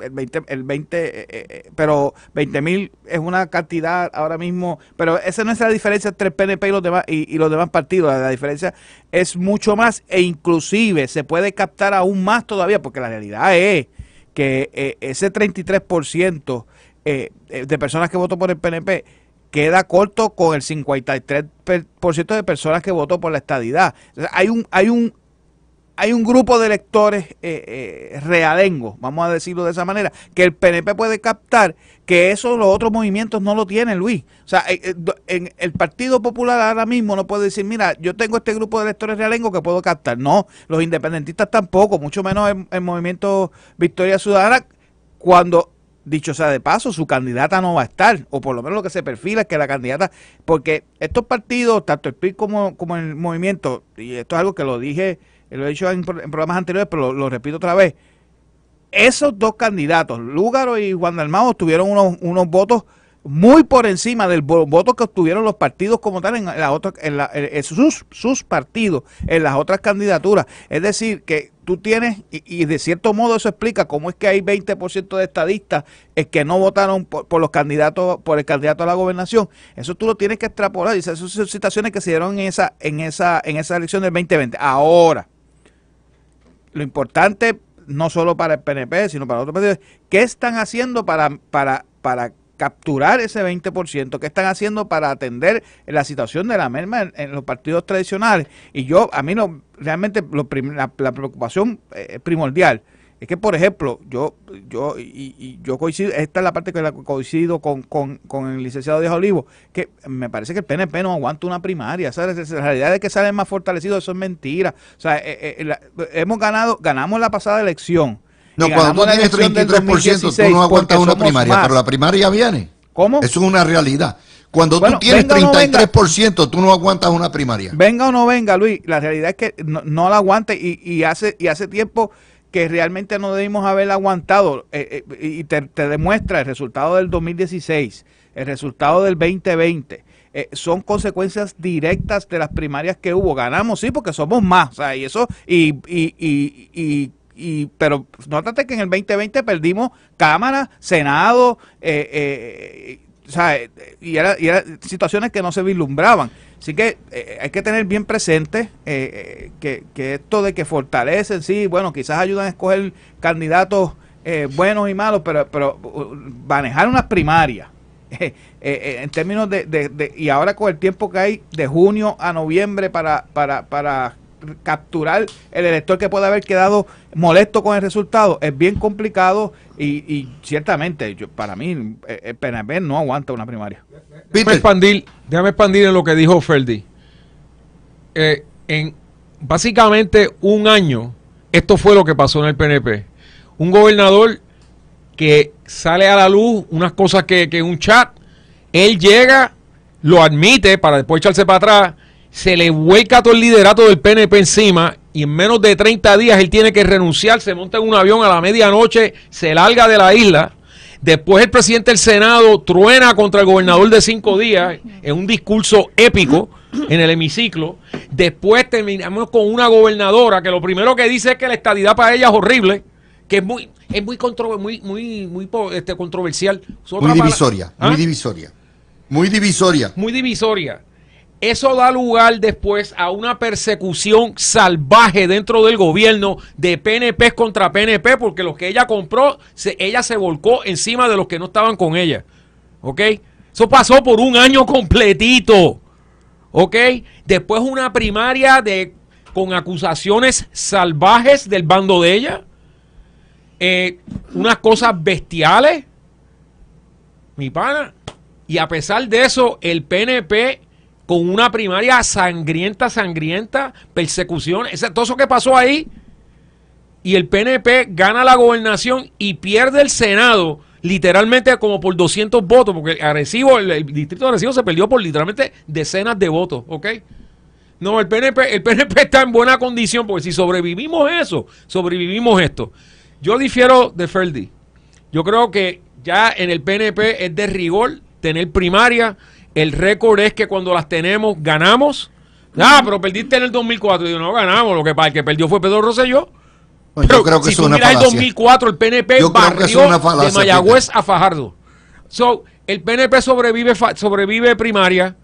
Speaker 3: el 20, pero 20.000 es una cantidad ahora mismo, pero esa no es la diferencia entre el PNP y los demás, y, los demás partidos, la, la, diferencia es mucho más e inclusive se puede captar aún más todavía, porque la realidad es que ese 33% de personas que votó por el PNP queda corto con el 53% de personas que votó por la estadidad. hay un hay un hay un grupo de electores eh, eh realengos, vamos a decirlo de esa manera, que el PNP puede captar, que eso los otros movimientos no lo tienen, Luis. O sea, eh, eh, en el Partido Popular ahora mismo no puede decir, mira, yo tengo este grupo de electores realengos que puedo captar. No, los independentistas tampoco, mucho menos el, el movimiento Victoria Ciudadana, cuando dicho sea de paso, su candidata no va a estar, o por lo menos lo que se perfila es que la candidata, porque estos partidos, tanto el PIB como, como el movimiento, y esto es algo que lo dije, eh, lo he dicho en, programas anteriores, pero lo, repito otra vez, esos dos candidatos, Lúgaro y Juan Dalmao, tuvieron unos, unos votos muy por encima del voto que obtuvieron los partidos como tal en, la otra, en, eh, eh, sus, sus, partidos, en las otras candidaturas. Es decir, que tú tienes, y, de cierto modo eso explica cómo es que hay 20% de estadistas es eh, que no votaron por, los candidatos, por el candidato a la gobernación. Eso tú lo tienes que extrapolar. Y esas son situaciones que se dieron en esa, en esa, en esa elección del 2020. Ahora, lo importante no solo para el PNP, sino para otros partidos, ¿qué están haciendo para, para, para capturar ese 20% que están haciendo para atender la situación de la merma en, los partidos tradicionales. Y yo, a mí no, realmente la, preocupación eh, primordial es que, por ejemplo, yo, yo, y, yo coincido, esta es la parte que coincido con, con, el licenciado Diego Olivo, que me parece que el PNP no aguanta una primaria. ¿sabes? La realidad de que salen más fortalecidos, eso es mentira. O sea, eh, eh, hemos ganado, ganamos la pasada elección no, cuando tú tienes 33%, tú no aguantas una primaria, pero la
Speaker 1: primaria viene. ¿Cómo? Eso es una realidad. Cuando tú tienes 33%, tú no aguantas una primaria.
Speaker 3: Venga o no venga, Luis, la realidad es que no, la aguante y, hace, y hace tiempo que realmente no debimos haberla aguantado. Eh, eh, y te, demuestra el resultado del 2016, el resultado del 2020. Eh, son consecuencias directas de las primarias que hubo. Ganamos, sí, porque somos más. O sea, y eso, y, y y pero nótate que en el 2020 perdimos Cámara, Senado, eh, eh, o sea, y eran era situaciones que no se vislumbraban. Así que eh, hay que tener bien presente que, que, esto de que fortalecen, sí, bueno, quizás ayudan a escoger candidatos buenos y malos, pero, pero uh, manejar unas primarias. en términos de, de, y ahora con el tiempo que hay de junio a noviembre para, para, para capturar el elector que puede haber quedado molesto con el resultado es bien complicado y, ciertamente para mí el
Speaker 2: eh, eh, PNP no aguanta una primaria. Déjame expandir, déjame expandir en lo que dijo Ferdi. Eh, en básicamente un año, esto fue lo que pasó en el PNP. Un gobernador que sale a la luz unas cosas que, que un chat, él llega, lo admite para después echarse para atrás se le hueca todo el liderato del PNP encima y en menos de 30 días él tiene que renunciar, se monta en un avión a la medianoche, se larga de la isla. Después el presidente del Senado truena contra el gobernador de cinco días en un discurso épico en el hemiciclo. Después terminamos con una gobernadora que lo primero que dice es que la estadidad para ella es horrible, que es muy, es muy, contro, muy, muy, muy este, controversial. muy ¿Ah? divisoria, muy
Speaker 1: divisoria. Muy divisoria.
Speaker 2: Muy divisoria. Eso da lugar después a una persecución salvaje dentro del gobierno de PNP contra PNP, porque los que ella compró, ella se volcó encima de los que no estaban con ella. ¿Ok? Eso pasó por un año completito. ¿Ok? Después una primaria de, con acusaciones salvajes del bando de ella. Eh, unas cosas bestiales. Mi pana. Y a pesar de eso, el PNP con una primaria sangrienta, sangrienta, persecución, todo eso que pasó ahí. Y el PNP gana la gobernación y pierde el Senado literalmente como por 200 votos, porque el, distrito de Arecibo se perdió por literalmente decenas de votos, ¿ok? No, el PNP, el PNP está en buena condición, porque si sobrevivimos eso, sobrevivimos esto. Yo difiero de Ferdi. Yo creo que ya en el PNP es de rigor tener primaria el récord es que cuando las tenemos, ganamos. Ah, pero perdiste en el 2004. yo no ganamos. Lo que para el que perdió fue Pedro Rosselló.
Speaker 1: Pero yo creo que si tú miras en el 2004,
Speaker 2: el PNP barrió de Mayagüez a Fajardo. So, el PNP sobrevive, sobrevive primaria.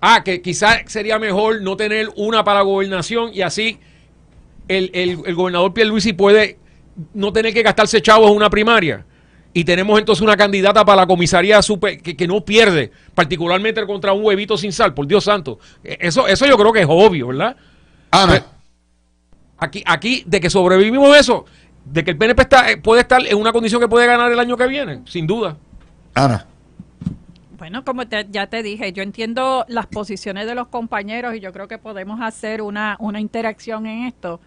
Speaker 2: Ah, que quizás sería mejor no tener una para gobernación y así el, el, el gobernador Pierluisi puede no tener que gastarse chavos en una primaria. Y tenemos entonces una candidata para la comisaría que, no pierde, particularmente contra un huevito sin sal, por Dios santo. E, eso, eso yo creo que es obvio, ¿verdad? Ana. Ah, pues, aquí, aquí, de que sobrevivimos eso, de que el PNP eh, puede estar en una condición que puede ganar el año que viene, sin duda.
Speaker 1: Ana. Ah,
Speaker 4: bueno, como ya te dije, yo entiendo las posiciones de los compañeros y yo creo que podemos hacer una, una interacción en esto.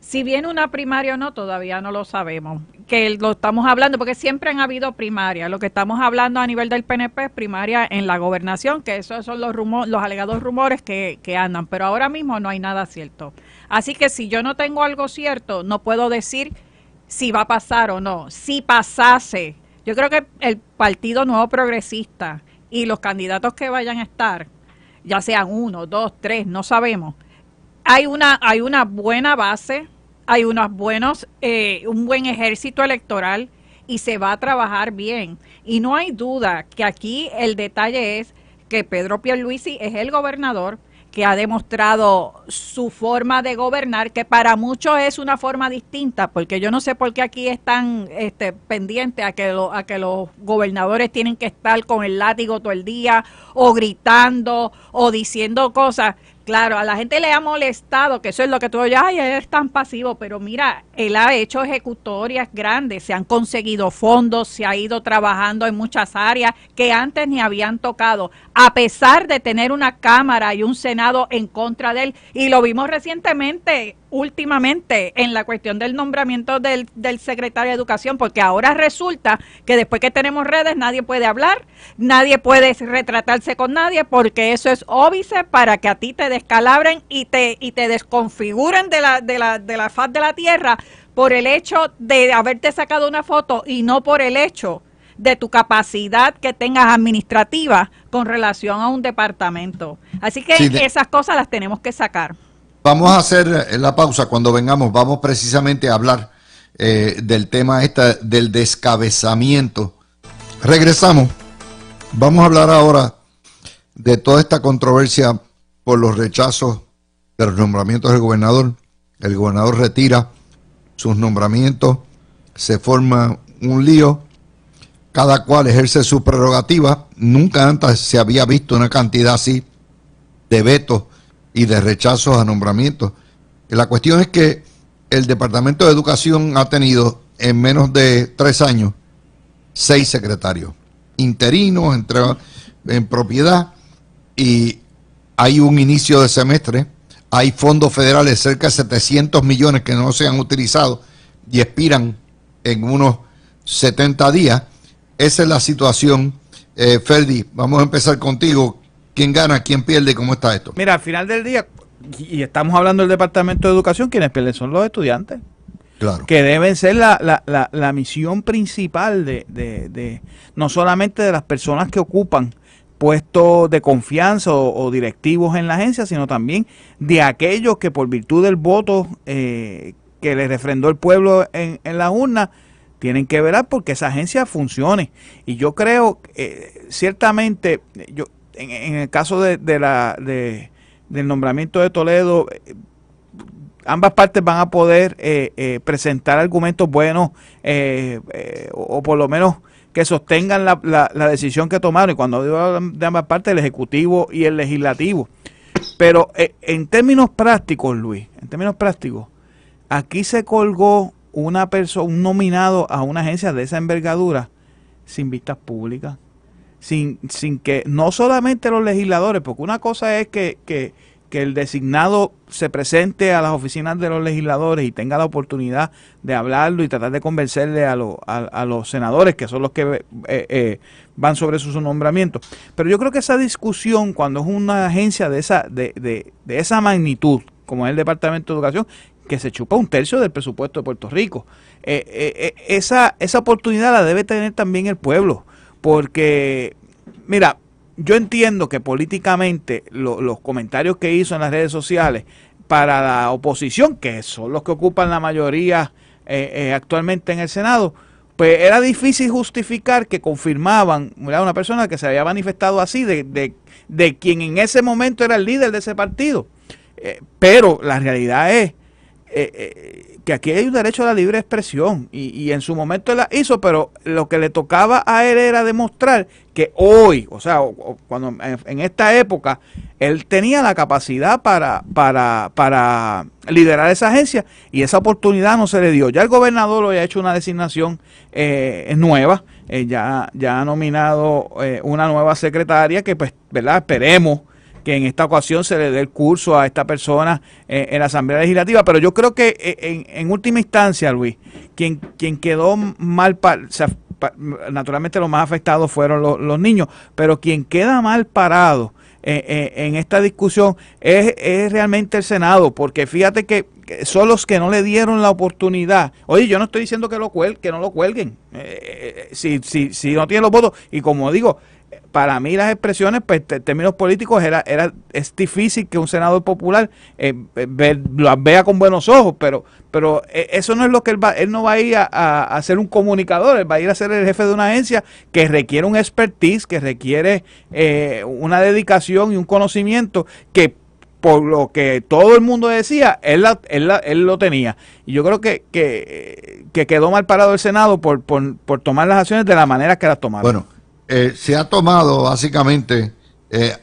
Speaker 4: Si viene una primaria o no, todavía no lo sabemos. Que lo estamos hablando, porque siempre han habido primarias. Lo que estamos hablando a nivel del PNP es primaria en la gobernación, que esos son los, los alegados rumores que, que andan. Pero ahora mismo no hay nada cierto. Así que si yo no tengo algo cierto, no puedo decir si va a pasar o no. Si pasase, yo creo que el Partido Nuevo Progresista y los candidatos que vayan a estar, ya sean uno, dos, tres, no sabemos hay una, hay una buena base, hay unos buenos, eh, un buen ejército electoral y se va a trabajar bien. Y no hay duda que aquí el detalle es que Pedro Pierluisi es el gobernador que ha demostrado su forma de gobernar, que para muchos es una forma distinta, porque yo no sé por qué aquí están este, pendientes a que, a que los gobernadores tienen que estar con el látigo todo el día, o gritando, o diciendo cosas. Claro, a la gente le ha molestado, que eso es lo que tú oyes, ay, eres tan pasivo, pero mira, él ha hecho ejecutorias grandes, se han conseguido fondos, se ha ido trabajando en muchas áreas que antes ni habían tocado, a pesar de tener una Cámara y un Senado en contra de él. Y lo vimos recientemente, últimamente, en la cuestión del nombramiento del, del secretario de Educación, porque ahora resulta que después que tenemos redes nadie puede hablar, nadie puede retratarse con nadie, porque eso es óbice para que a ti te descalabren y te, y te desconfiguren de la, de la, de la faz de la tierra por el hecho de haberte sacado una foto y no por el hecho de tu capacidad que tengas administrativa con relación a un departamento. Así que esas cosas las tenemos que sacar.
Speaker 1: Vamos a hacer eh, la pausa cuando vengamos. Vamos precisamente a hablar eh, del tema esta, del descabezamiento. Regresamos. Vamos a hablar ahora de toda esta controversia por los rechazos de los nombramientos del gobernador. El gobernador retira sus nombramientos, se forma un lío, cada cual ejerce su prerrogativa, nunca antes se había visto una cantidad así de vetos y de rechazos a nombramientos. la cuestión es que el Departamento de Educación ha tenido en menos de tres años seis secretarios interinos en propiedad y hay un inicio de semestre hay fondos federales, cerca de 700 millones que no se han utilizado y expiran en unos 70 días. Esa es la situación. Eh, Ferdi, vamos a empezar contigo. ¿Quién gana, quién pierde? ¿Cómo está esto?
Speaker 3: Mira, al final del día, y estamos hablando del Departamento de Educación, quienes pierden son los estudiantes. Claro. que deben ser la, la misión principal de, de, de, no solamente de las personas que ocupan puestos de confianza o, directivos en la agencia, sino también de aquellos que por virtud del voto eh, que le refrendó el pueblo en, la urna, tienen que velar porque esa agencia funcione. Y yo creo, eh, ciertamente, yo en, el caso de, la, del nombramiento de Toledo, eh, ambas partes van a poder eh, presentar argumentos buenos o, por lo menos que sostengan la, decisión que tomaron. Y cuando digo de ambas partes, el Ejecutivo y el Legislativo. Pero eh, en términos prácticos, Luis, en términos prácticos, aquí se colgó una persona, un nominado a una agencia de esa envergadura sin vistas públicas, sin, sin que no solamente los legisladores, porque una cosa es que, que que el designado se presente a las oficinas de los legisladores y tenga la oportunidad de hablarlo y tratar de convencerle a, a, los senadores, que son los que eh, eh, van sobre su nombramiento Pero yo creo que esa discusión, cuando es una agencia de esa, de, de esa magnitud, como es el Departamento de Educación, que se chupa un tercio del presupuesto de Puerto Rico, eh, esa, esa oportunidad la debe tener también el pueblo, porque, mira, yo entiendo que políticamente los comentarios que hizo en las redes sociales para la oposición, que son los que ocupan la mayoría eh, eh, actualmente en el Senado, pues era difícil justificar que confirmaban a una persona que se había manifestado así, de, de, de, quien en ese momento era el líder de ese partido. Eh, pero la realidad es eh, eh, que aquí hay un derecho a la libre expresión y, y, en su momento la hizo, pero lo que le tocaba a él era demostrar que hoy, o sea, cuando en, esta época él tenía la capacidad para, para, para liderar esa agencia y esa oportunidad no se le dio. Ya el gobernador lo ha hecho una designación eh, nueva, eh, ya, ya ha nominado una nueva secretaria que pues, ¿verdad? Esperemos que en esta ocasión se le dé el curso a esta persona eh, en la Asamblea Legislativa. Pero yo creo que eh, en, última instancia, Luis, quien, quien quedó mal, parado, naturalmente los más afectados fueron los, niños, pero quien queda mal parado eh, en esta discusión es, realmente el Senado, porque fíjate que son los que no le dieron la oportunidad. Oye, yo no estoy diciendo que, lo cuel, que no lo cuelguen, si, si, si no tienen los votos, y como digo, para mí las expresiones, pues, en términos políticos, era, era, es difícil que un senador popular eh, eh las vea con buenos ojos, pero, pero eh, eso no es lo que él va, él no va a ir a, a, ser un comunicador, él va a ir a ser el jefe de una agencia que requiere un expertise, que requiere eh, una dedicación y un conocimiento que por lo que todo el mundo decía, él, la, él, lo tenía. Y yo creo que,
Speaker 1: que,
Speaker 3: quedó mal parado el Senado por, por, por tomar las acciones de la manera que las tomaron.
Speaker 1: Bueno, eh, se ha tomado básicamente, eh,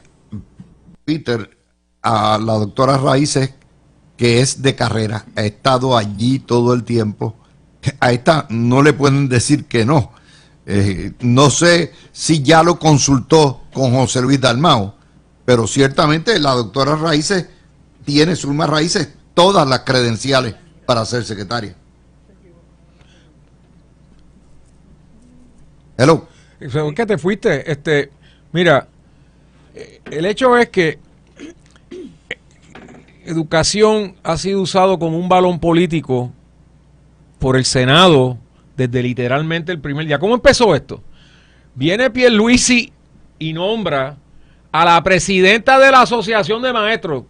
Speaker 1: Peter, a la doctora Raíces, que es de carrera, ha estado allí todo el tiempo. A esta no le pueden decir que no. Eh, no sé si ya lo consultó con José Luis Dalmao, pero ciertamente la doctora Raíces tiene, Sulma Raíces, todas las credenciales para ser secretaria. Hello.
Speaker 2: ¿Por qué te fuiste, este, mira, el hecho es que eh, educación ha sido usado como un balón político por el Senado desde literalmente el primer día. ¿Cómo empezó esto? Viene Pierluisi y nombra a la presidenta de la Asociación de Maestros.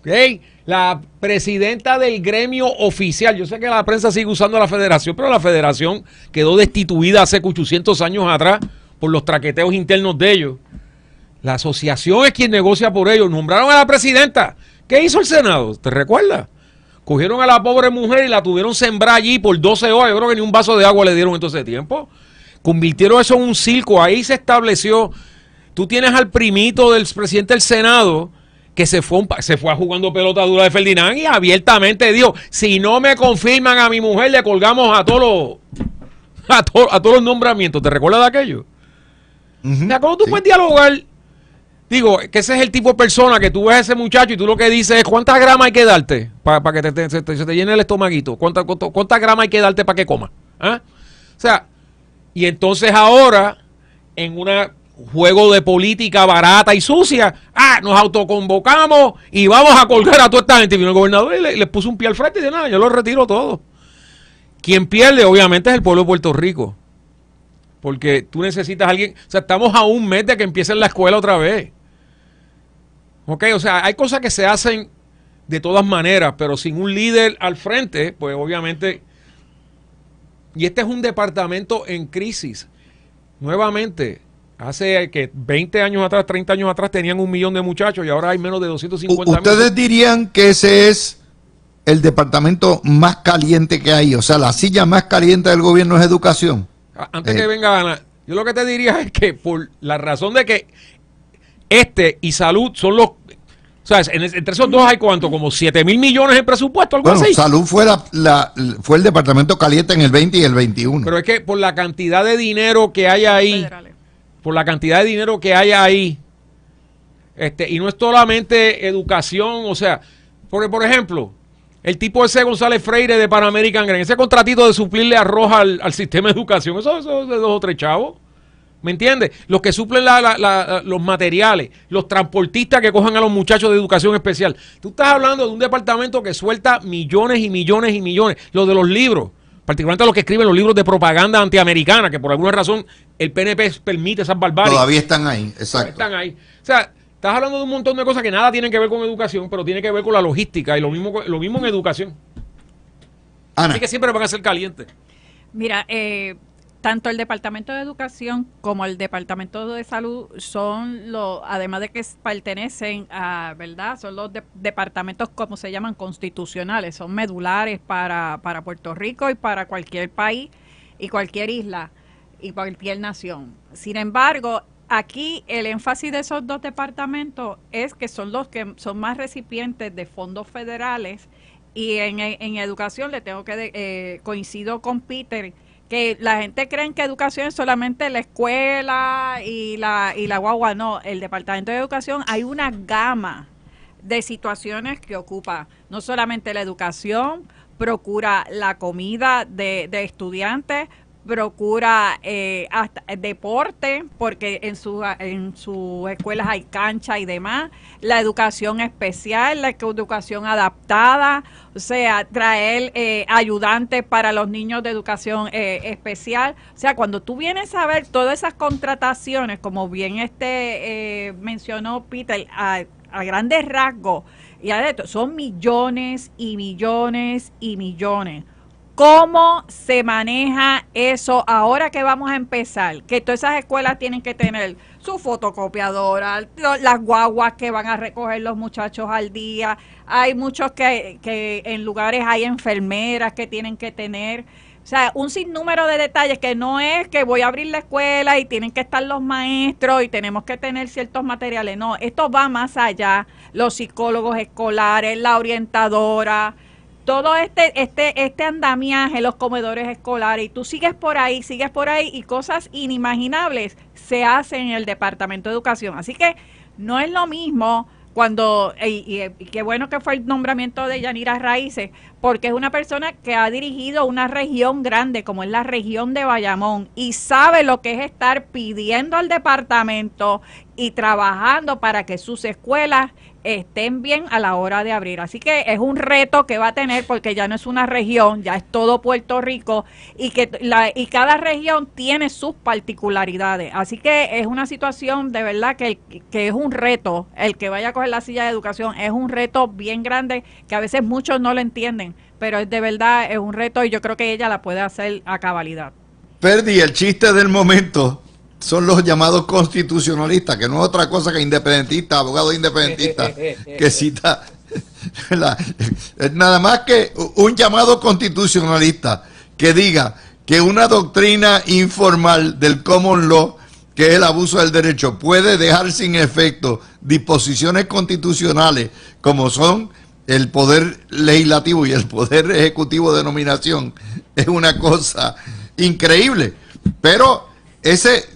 Speaker 2: ¿okay? la presidenta del gremio oficial. Yo sé que la prensa sigue usando a la federación, pero la federación quedó destituida hace 800 años atrás por los traqueteos internos de ellos. La asociación es quien negocia por ellos. Nombraron a la presidenta. ¿Qué hizo el Senado? ¿Te recuerdas? Cogieron a la pobre mujer y la tuvieron sembrar allí por 12 horas. Yo creo que ni un vaso de agua le dieron en todo ese tiempo. Convirtieron eso en un circo. Ahí se estableció. Tú tienes al primito del presidente del Senado que se fue, un, se fue jugando pelota dura de Ferdinand y abiertamente dijo, si no me confirman a mi mujer, le colgamos a todos los, a, todos nombramientos. ¿Te recuerdas de aquello? ¿Cómo tú puedes dialogar? Digo, que ese es el tipo de persona que tú ves a ese muchacho y tú lo que dices es cuántas gramas hay que darte para, que te, te, se, te, llene el estomaguito. ¿Cuántas gramas hay que darte para que coma? ¿Ah? O sea, y entonces ahora, en una juego de política barata y sucia. Ah, nos autoconvocamos y vamos a colgar a toda esta gente. Y vino el gobernador y le, puso un pie al frente y dice, nada, yo lo retiro todo. Quien pierde, obviamente, es el pueblo de Puerto Rico. Porque tú necesitas alguien. O sea, estamos a un mes de que empiece la escuela otra vez. Ok, o sea, hay cosas que se hacen de todas maneras, pero sin un líder al frente, pues obviamente. Y este es un departamento en crisis. Nuevamente, Hace que 20 años atrás, 30 años atrás tenían un millón de muchachos y ahora hay menos de 250 mil. ¿Ustedes
Speaker 1: dirían que ese es el departamento más caliente que hay? O sea, la silla más caliente del gobierno es educación.
Speaker 2: Antes eh. que venga Ana, yo lo que te diría es que por la razón de que este y salud son los o sea, entre esos dos hay cuánto, como 7 mil millones en presupuesto, algo así. Salud
Speaker 1: fue, la, fue el departamento caliente en el 20 y el 21.
Speaker 2: Pero es que por la cantidad de dinero que hay ahí, por la cantidad de dinero que hay ahí. Este, y no es solamente educación, o sea, porque por ejemplo, el tipo ese González Freire de Panamerican Green, ese contratito de suplirle arroz al, al sistema de educación, eso, es de dos o tres chavos. ¿Me entiendes? Los que suplen los materiales, los transportistas que cojan a los muchachos de educación especial. Tú estás hablando de un departamento que suelta millones y millones y millones. Lo de los libros, particularmente los que escriben los libros de propaganda antiamericana, que por alguna razón el PNP permite esas barbaridades. Todavía están
Speaker 1: ahí, exacto. Están
Speaker 2: ahí. O sea, estás hablando de un montón de cosas que nada tienen que ver con educación, pero tiene que ver con la logística y lo mismo, lo mismo en educación. Así que siempre van a ser calientes.
Speaker 4: Mira, eh, tanto el Departamento de Educación como el Departamento de Salud son los, además de que pertenecen a, ¿verdad? Son los departamentos, como se llaman, constitucionales, son medulares para, para Puerto Rico y para cualquier país y cualquier isla y cualquier nación. Sin embargo, aquí el énfasis de esos dos departamentos es que son los que son más recipientes de fondos federales y en, educación le tengo que, eh, coincido con Peter, que la gente cree que educación es solamente la escuela y la, y la guagua, no, el departamento de educación hay una gama de situaciones que ocupa, no solamente la educación, procura la comida de, de estudiantes, procura eh, hasta, eh, deporte, porque en, su, en sus escuelas hay cancha y demás, la educación especial, la educación adaptada, o sea, traer eh, ayudantes para los niños de educación especial. O sea, cuando tú vienes a ver todas esas contrataciones, como bien este mencionó Peter, a, grandes rasgos, y a son millones y millones y millones. ¿Cómo se maneja eso ahora que vamos a empezar? Que todas esas escuelas tienen que tener su fotocopiadora, las guaguas que van a recoger los muchachos al día. Hay muchos que, que en lugares hay enfermeras que tienen que tener. O sea, un sinnúmero de detalles que no es que voy a abrir la escuela y tienen que estar los maestros y tenemos que tener ciertos materiales. No, esto va más allá. Los psicólogos escolares, la orientadora, todo este, este, este andamiaje, los comedores escolares, y tú sigues por ahí, sigues por ahí, y cosas inimaginables se hacen en el Departamento de Educación. Así que no es lo mismo cuando, y, y, qué bueno que fue el nombramiento de Yanira Raíces, porque es una persona que ha dirigido una región grande como es la región de Bayamón y sabe lo que es estar pidiendo al departamento y trabajando para que sus escuelas estén bien a la hora de abrir. Así que es un reto que va a tener porque ya no es una región, ya es todo Puerto Rico y que la, y cada región tiene sus particularidades. Así que es una situación de verdad que, que es un reto. El que vaya a coger la silla de educación es un reto bien grande que a veces muchos no lo entienden, pero es de verdad es un reto y yo creo que ella la puede hacer a cabalidad.
Speaker 1: Perdí el chiste del momento son los llamados constitucionalistas, que no es otra cosa que independentistas, abogados independentistas, que cita nada más que un llamado constitucionalista que diga que una doctrina informal del common law, que es el abuso del derecho, puede dejar sin efecto disposiciones constitucionales como son el poder legislativo y el poder ejecutivo de nominación, es una cosa increíble. Pero ese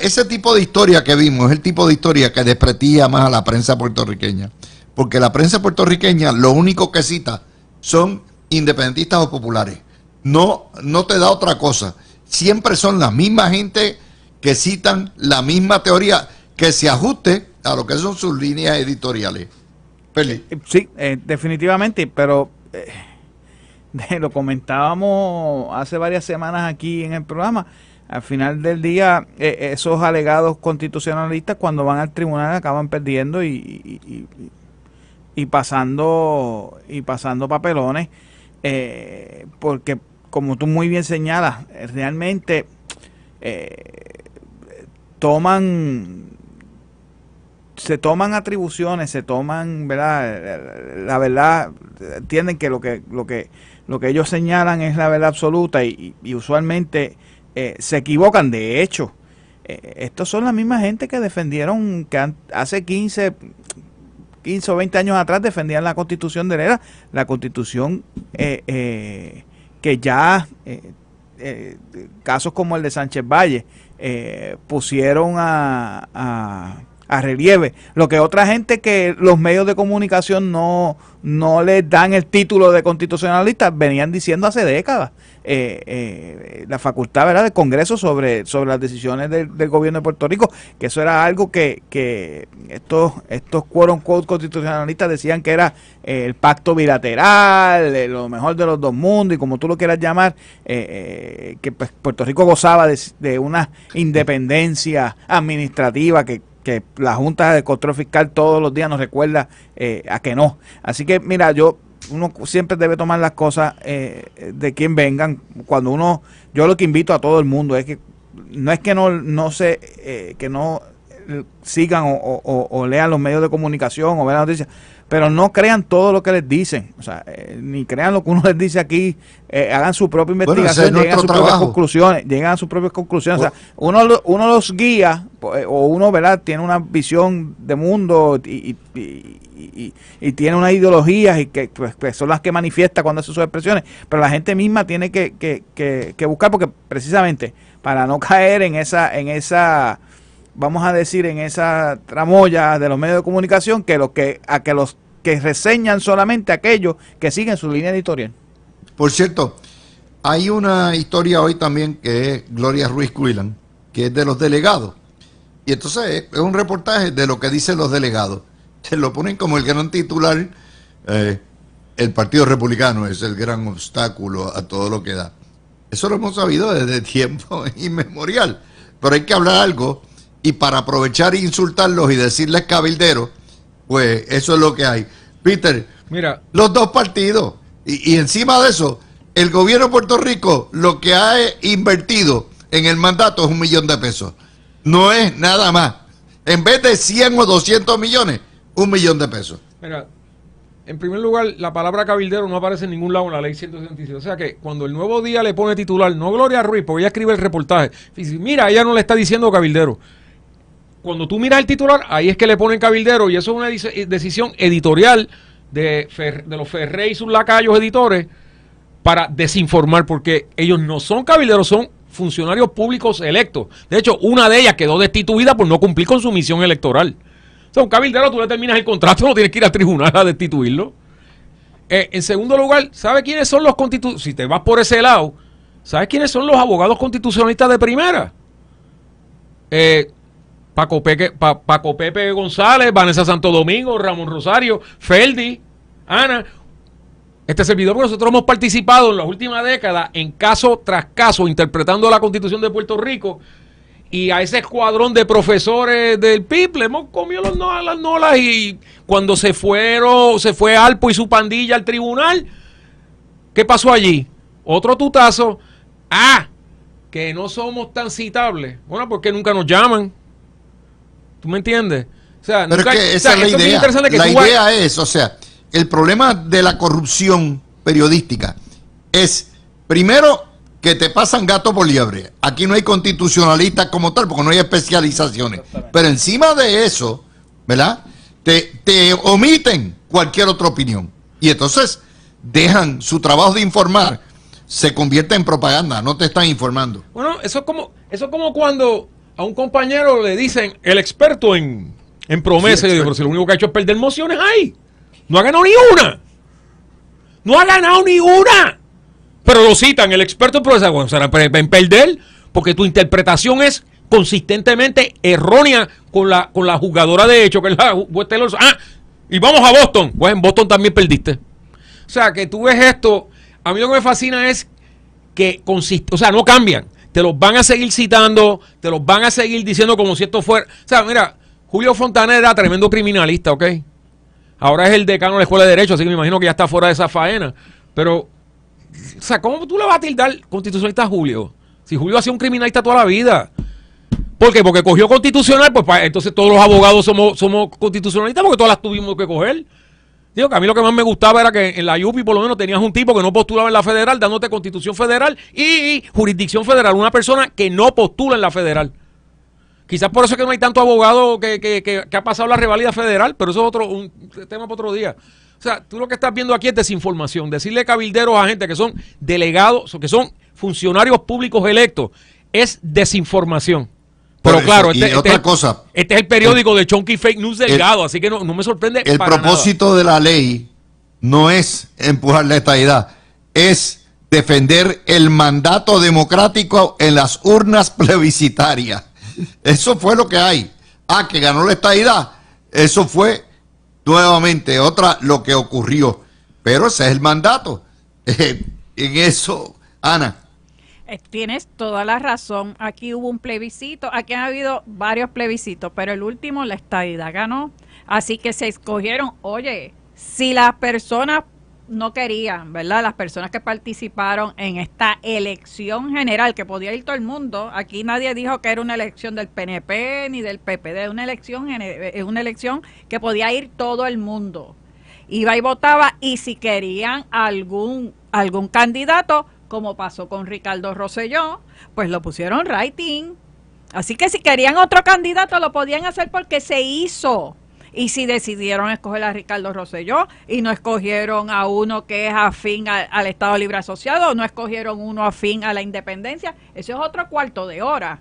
Speaker 1: ese tipo de historia que vimos es el tipo de historia que despretía más a la prensa puertorriqueña. Porque la prensa puertorriqueña lo único que cita son independentistas o populares. No, no te da otra cosa. Siempre son la misma gente que citan la misma teoría que se ajuste a lo que son sus líneas editoriales.
Speaker 3: Eh, eh, sí, eh, definitivamente, pero lo comentábamos hace varias semanas aquí en el programa al final del día eh, esos alegados constitucionalistas cuando van al tribunal acaban perdiendo y, y, pasando y pasando papelones eh, porque como tú muy bien señalas realmente eh, toman se toman atribuciones se toman verdad la verdad entienden que lo que lo que lo que ellos señalan es la verdad absoluta y usualmente eh, se equivocan. De hecho, eh, estos son la misma gente que defendieron, que hace 15, 15 o 20 años atrás defendían la constitución de Herrera, la constitución eh, que ya casos como el de Sánchez Valle pusieron a a relieve. Lo que otra gente que los medios de comunicación no, no les dan el título de constitucionalista, venían diciendo hace décadas. Eh, eh, la facultad ¿verdad? del Congreso sobre, sobre las decisiones del, gobierno de Puerto Rico, que eso era algo que, que estos, estos quote constitucionalistas decían que era eh, el pacto bilateral, lo mejor de los dos mundos y como tú lo quieras llamar, que pues, Puerto Rico gozaba de una independencia administrativa que que la Junta de Control Fiscal todos los días nos recuerda eh, a que no. Así que, mira, yo uno siempre debe tomar las cosas eh, de quien vengan. Cuando uno, yo lo que invito a todo el mundo es que no es que no, no sé, eh, que no sigan o, o, lean los medios de comunicación o vean las noticias, pero no crean todo lo que les dicen, o sea, eh, ni crean lo que uno les dice aquí, eh, hagan su propia investigación, conclusiones, llegan a sus propias conclusiones, o sea, uno, uno los guía eh, o uno, ¿verdad?, tiene una visión de mundo y, y, tiene unas ideologías y pues, que son las que manifiesta cuando hace sus expresiones, pero la gente misma tiene que, que, que, que buscar porque precisamente para no caer en esa en esa vamos a decir, en esa tramoya de los medios de comunicación que, los que, a que los
Speaker 1: que reseñan solamente aquellos que siguen su línea editorial. Por cierto, hay una historia hoy también que es Gloria Ruiz Cuilan, que es de los delegados. Y entonces es un reportaje de lo que dicen los delegados. Se lo ponen como el gran titular. Eh, el Partido Republicano es el gran obstáculo a todo lo que da. Eso lo hemos sabido desde tiempo inmemorial. Pero hay que hablar algo y para aprovechar e insultarlos y decirles cabildero pues eso es lo que hay. Peter, mira, los dos partidos. Y, encima de eso, el gobierno de Puerto Rico lo que ha e-, invertido en el mandato es un millón de pesos. No es nada más. En vez de 100 o 200 millones, un millón de pesos.
Speaker 2: Mira, en primer lugar, la palabra cabildero no aparece en ningún lado en la ley 176. O sea que cuando el nuevo día le pone titular, no Gloria Ruiz, porque ella escribe el reportaje, mira, ella no le está diciendo cabildero cuando tú miras el titular, ahí es que le ponen cabildero y eso es una eh, decisión editorial de, los Ferrey y sus lacayos editores para desinformar, porque ellos no son cabilderos, son funcionarios públicos electos. De hecho, una de ellas quedó destituida por no cumplir con su misión electoral. O sea, un cabildero, tú le terminas el contrato, no tienes que ir a tribunal a destituirlo. Eh, en segundo lugar, sabes quiénes son los constitucionalistas? Si te vas por ese lado, ¿sabes quiénes son los abogados constitucionalistas de primera? Eh, Paco, Pepe González, Vanessa Santo Domingo, Ramón Rosario, Feldi, Ana. Este servidor, nosotros hemos participado en las últimas décadas en caso tras caso, interpretando la constitución de Puerto Rico, y a ese escuadrón de profesores del PIB le hemos comido las nolas y cuando se fueron, se fue Alpo y su pandilla al tribunal, ¿qué pasó allí? Otro tutazo. Ah, que no somos tan citables. Bueno, porque nunca nos llaman.
Speaker 1: ¿Tú me entiendes? O sea, es la idea. Es o sea, el problema de la corrupción periodística es, primero, que te pasan gato por liebre. Aquí no hay constitucionalistas como tal, porque no hay especializaciones. Pero encima de eso, ¿verdad? Te, te omiten cualquier otra opinión. Y entonces dejan su trabajo de informar, se convierte en propaganda, no te están informando.
Speaker 2: Bueno, eso es como, eso es como cuando a un compañero le dicen el experto en, en promesas. pero si lo único que ha hecho es perder mociones ahí. No ha ganado ni una. No ha ganado ni una. Pero lo citan, el experto en promesas. Bueno, en perder, porque tu interpretación es consistentemente errónea con la, con la jugadora de hecho, que es la Ah, y vamos a Boston. Pues en Boston también perdiste. O sea, que tú ves esto. A mí lo que me fascina es que consiste, o sea, no cambian te los van a seguir citando, te los van a seguir diciendo como si esto fuera. O sea, mira, Julio Fontana era tremendo criminalista, ¿ok? Ahora es el decano de la Escuela de Derecho, así que me imagino que ya está fuera de esa faena. Pero, o sea, ¿cómo tú le vas a tildar constitucionalista a Julio? Si Julio ha sido un criminalista toda la vida. ¿Por qué? Porque cogió constitucional, pues entonces todos los abogados somos, somos constitucionalistas porque todas las tuvimos que coger. Digo que a mí lo que más me gustaba era que en la UPI por lo menos tenías un tipo que no postulaba en la federal, dándote constitución federal y jurisdicción federal. Una persona que no postula en la federal. Quizás por eso es que no hay tanto abogado que, que, que, ha pasado la revalida federal, pero eso es otro un tema para otro día. O sea, tú lo que estás viendo aquí es desinformación. Decirle cabilderos a gente que son delegados, que son funcionarios públicos electos, es desinformación.
Speaker 1: Pero claro, este, otra es, este, cosa.
Speaker 2: Este es el periódico de Chonky Fake News Delgado, así que no, me sorprende. El propósito de
Speaker 1: la ley no es empujar la estadidad, es defender el mandato democrático en las urnas plebiscitarias. Eso fue lo que hay. Ah, que ganó la estadidad. Eso fue nuevamente otra lo que ocurrió. Pero ese es el mandato. en eso, Ana.
Speaker 4: Eh, tienes toda la razón. Aquí hubo un plebiscito, aquí han habido varios plebiscitos, pero el último, la estadidad ganó. Así que se escogieron, oye, si las personas no querían, ¿verdad? Las personas que participaron en esta elección general, que podía ir todo el mundo, aquí nadie dijo que era una elección del PNP ni del PPD, una elección, eh, una elección que podía ir todo el mundo. Iba y votaba y si querían algún, algún candidato, como pasó con Ricardo Rosselló, pues lo pusieron writing. Así que si querían otro candidato lo podían hacer porque se hizo. Y si decidieron escoger a Ricardo Rosselló y no escogieron a uno que es afín al, Estado Libre Asociado, no escogieron uno afín a la independencia, eso es otro cuarto de hora.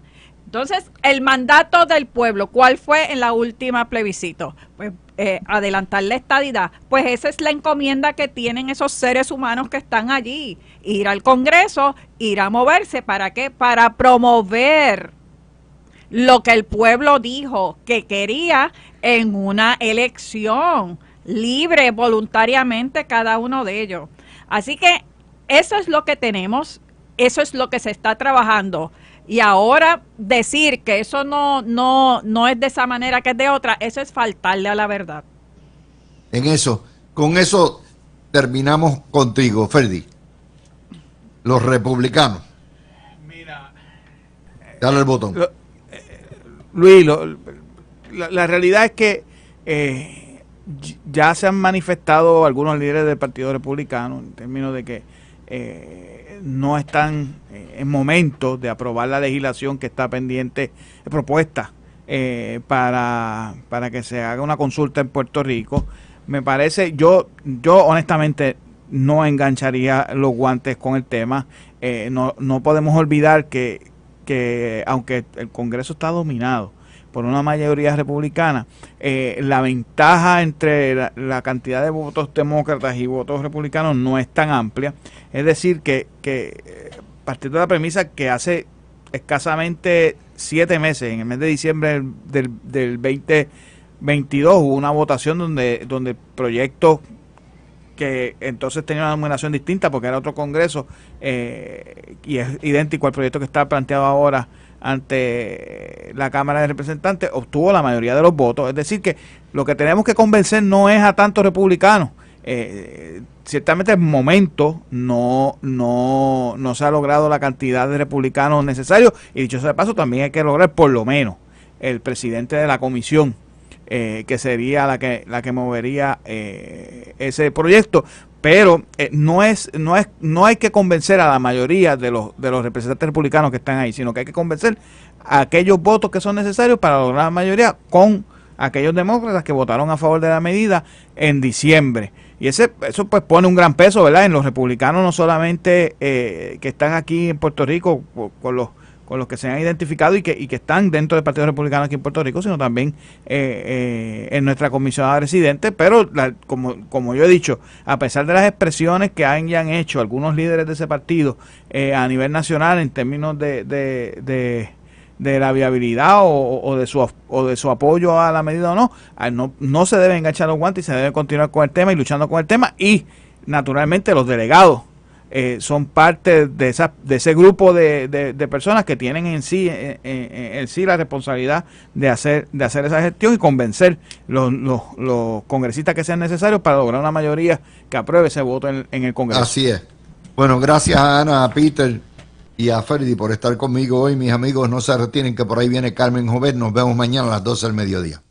Speaker 4: Entonces, el mandato del pueblo, ¿cuál fue en la última plebiscito? Pues eh, adelantar la estadidad. Pues esa es la encomienda que tienen esos seres humanos que están allí. Ir al Congreso, ir a moverse. ¿Para qué? Para promover lo que el pueblo dijo que quería en una elección libre, voluntariamente, cada uno de ellos. Así que eso es lo que tenemos, eso es lo que se está trabajando. Y ahora decir que eso no, no, no es de esa manera, que es de otra, eso es faltarle a la verdad.
Speaker 1: En eso, con eso terminamos contigo, Ferdi. Los republicanos. Mira. Dale el botón. Eh, Luis,
Speaker 3: la, la, realidad es que eh, ya se han manifestado algunos líderes del Partido Republicano en términos de que eh, no están eh, en momento de aprobar la legislación que está pendiente, eh, propuesta eh, para, para que se haga una consulta en Puerto Rico. Me parece, yo, yo honestamente no engancharía los guantes con el tema. no, podemos olvidar que aunque el Congreso está dominado por una mayoría republicana, eh, la ventaja entre la, cantidad de votos demócratas y votos republicanos no es tan amplia. Es decir, que, que eh, partiendo de la premisa que hace escasamente siete meses, en el mes de diciembre del, del 2022, hubo una votación donde, donde que entonces tenía una denominación distinta porque era otro Congreso eh, y es idéntico al proyecto que está planteado ahora ante la Cámara de Representantes, obtuvo la mayoría de los votos. Es decir, que lo que tenemos que convencer no es a tantos republicanos. Eh, ciertamente en momento no, no, no se ha logrado la cantidad de republicanos necesarios y dicho sea de paso también hay que lograr por lo menos el presidente de la comisión eh, que sería la que, la que movería eh, ese proyecto pero eh, no, es, no, es, no hay que convencer a la mayoría de los, de los representantes republicanos que están ahí, sino que hay que convencer a aquellos votos que son necesarios para lograr la mayoría con aquellos demócratas que votaron a favor de la medida en diciembre. Y ese, eso pues pone un gran peso, ¿verdad? En los republicanos, no solamente eh, que están aquí en Puerto Rico con los con los que se han identificado y que, que están dentro del Partido Republicano aquí en Puerto Rico, sino también eh, eh, en nuestra comisión de residente. Pero, como, yo he dicho, a pesar de las expresiones que han, hecho algunos líderes de ese partido eh, a nivel nacional en términos de, la viabilidad o, o, de su, o de su apoyo a la medida o no, ah, no, no se debe enganchar los guantes y se debe continuar con el tema y luchando con el tema. Y, naturalmente, los delegados eh, son parte de, esa, de ese grupo de, de, personas que tienen en sí, eh, eh, en sí la responsabilidad de hacer, de hacer esa gestión y convencer los, los, los congresistas que sean necesarios para lograr una mayoría que apruebe ese voto en, el Congreso. Así es.
Speaker 1: Bueno, gracias a Ana, a Peter y a Ferdi por estar conmigo hoy. Mis amigos, no se retienen que por ahí viene Carmen Jovet. Nos vemos mañana a las 12 del mediodía.